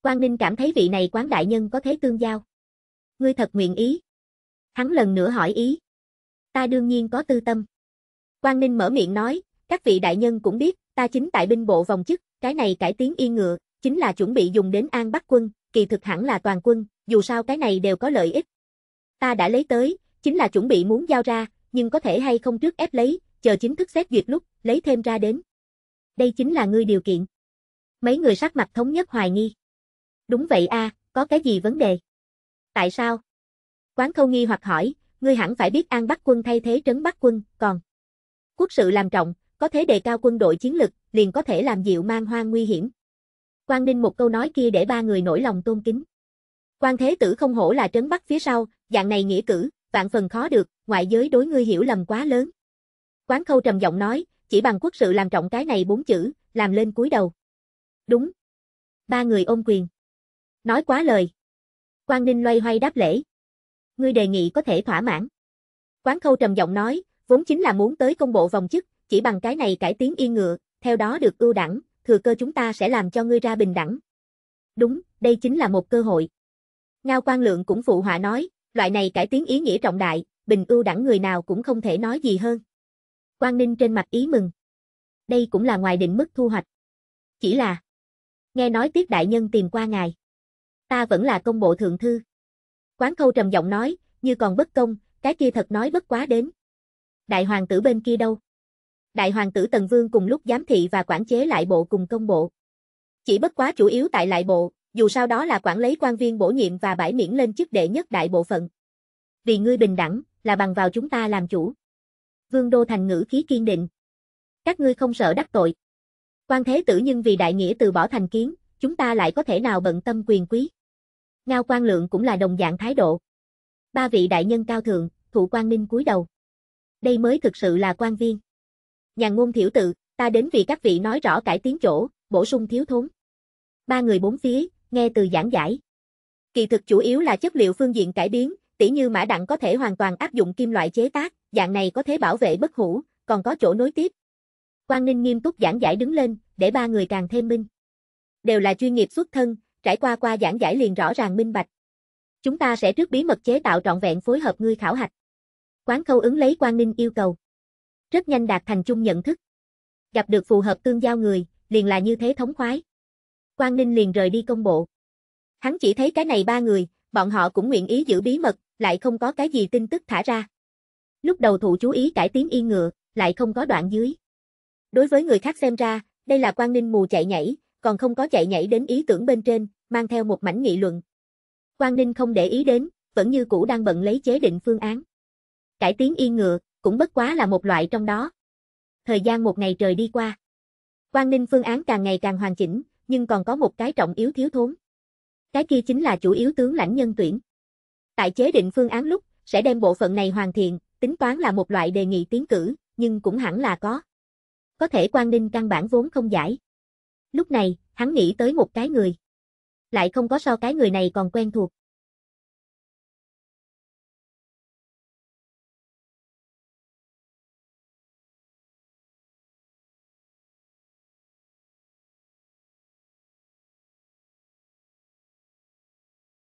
Quang Ninh cảm thấy vị này quán đại nhân có thế tương giao. Ngươi thật nguyện ý. Hắn lần nữa hỏi ý. Ta đương nhiên có tư tâm. Quang Ninh mở miệng nói, các vị đại nhân cũng biết, ta chính tại binh bộ vòng chức, cái này cải tiến y ngựa, chính là chuẩn bị dùng đến An Bắc quân, kỳ thực hẳn là toàn quân, dù sao cái này đều có lợi ích. Ta đã lấy tới, chính là chuẩn bị muốn giao ra, nhưng có thể hay không trước ép lấy, chờ chính thức xét duyệt lúc, lấy thêm ra đến. Đây chính là ngươi điều kiện. Mấy người sắc mặt thống nhất hoài nghi. Đúng vậy a, có cái gì vấn đề? Tại sao? Quán khâu nghi hoặc hỏi, ngươi hẳn phải biết An Bắc quân thay thế trấn Bắc quân, còn quốc sự làm trọng, có thế đề cao quân đội chiến lực, liền có thể làm dịu mang hoang nguy hiểm. Quan Ninh một câu nói kia để ba người nổi lòng tôn kính. Quan Thế Tử không hổ là trấn bắc phía sau, dạng này nghĩa cử, vạn phần khó được, ngoại giới đối ngươi hiểu lầm quá lớn. Quán Khâu trầm giọng nói, chỉ bằng quốc sự làm trọng cái này bốn chữ, làm lên cúi đầu. Đúng. Ba người ôm quyền. Nói quá lời. Quan Ninh loay hoay đáp lễ. Ngươi đề nghị có thể thỏa mãn. Quán Khâu trầm giọng nói, vốn chính là muốn tới công bộ vòng chức, chỉ bằng cái này cải tiến y ngựa, theo đó được ưu đẳng, thừa cơ chúng ta sẽ làm cho ngươi ra bình đẳng. Đúng, đây chính là một cơ hội. Ngao Quan Lượng cũng phụ họa nói, loại này cải tiến ý nghĩa trọng đại, bình ưu đẳng người nào cũng không thể nói gì hơn. Quan Ninh trên mặt ý mừng. Đây cũng là ngoài định mức thu hoạch. Chỉ là, nghe nói Tiết Đại Nhân tìm qua ngài. Ta vẫn là công bộ thượng thư. Quán Khâu trầm giọng nói, như còn bất công, cái kia thật nói bất quá đến đại hoàng tử bên kia đâu? Đại hoàng tử Tần Vương cùng lúc giám thị và quản chế lại bộ cùng công bộ. Chỉ bất quá chủ yếu tại lại bộ, dù sao đó là quản lý quan viên bổ nhiệm và bãi miễn lên chức đệ nhất đại bộ phận. Vì ngươi bình đẳng, là bằng vào chúng ta làm chủ. Vương Đô Thành ngữ khí kiên định. Các ngươi không sợ đắc tội. Quan thế tử nhưng vì đại nghĩa từ bỏ thành kiến, chúng ta lại có thể nào bận tâm quyền quý. Ngao quan lượng cũng là đồng dạng thái độ. Ba vị đại nhân cao thượng, thụ quan ninh cúi đầu đây mới thực sự là quan viên. Nhàn ngôn thiểu tự, ta đến vì các vị nói rõ cải tiến chỗ, bổ sung thiếu thốn. Ba người bốn phía, nghe từ giảng giải. Kỳ thực chủ yếu là chất liệu phương diện cải biến, tỉ như mã đặng có thể hoàn toàn áp dụng kim loại chế tác, dạng này có thể bảo vệ bất hủ, còn có chỗ nối tiếp. Quang Ninh nghiêm túc giảng giải đứng lên, để ba người càng thêm minh. Đều là chuyên nghiệp xuất thân, trải qua qua giảng giải liền rõ ràng minh bạch. Chúng ta sẽ trước bí mật chế tạo trọn vẹn phối hợp ngươi khảo hạch. Quán khâu ứng lấy quan Ninh yêu cầu. Rất nhanh đạt thành chung nhận thức. Gặp được phù hợp tương giao người, liền là như thế thống khoái. quan Ninh liền rời đi công bộ. Hắn chỉ thấy cái này ba người, bọn họ cũng nguyện ý giữ bí mật, lại không có cái gì tin tức thả ra. Lúc đầu thụ chú ý cải tiến yên ngựa, lại không có đoạn dưới. Đối với người khác xem ra, đây là quan Ninh mù chạy nhảy, còn không có chạy nhảy đến ý tưởng bên trên, mang theo một mảnh nghị luận. quan Ninh không để ý đến, vẫn như cũ đang bận lấy chế định phương án cải tiến yên ngựa, cũng bất quá là một loại trong đó. Thời gian một ngày trời đi qua. Quang Ninh phương án càng ngày càng hoàn chỉnh, nhưng còn có một cái trọng yếu thiếu thốn. Cái kia chính là chủ yếu tướng lãnh nhân tuyển. Tại chế định phương án lúc, sẽ đem bộ phận này hoàn thiện, tính toán là một loại đề nghị tiến cử, nhưng cũng hẳn là có. Có thể Quang Ninh căn bản vốn không giải. Lúc này, hắn nghĩ tới một cái người. Lại không có so cái người này còn quen thuộc.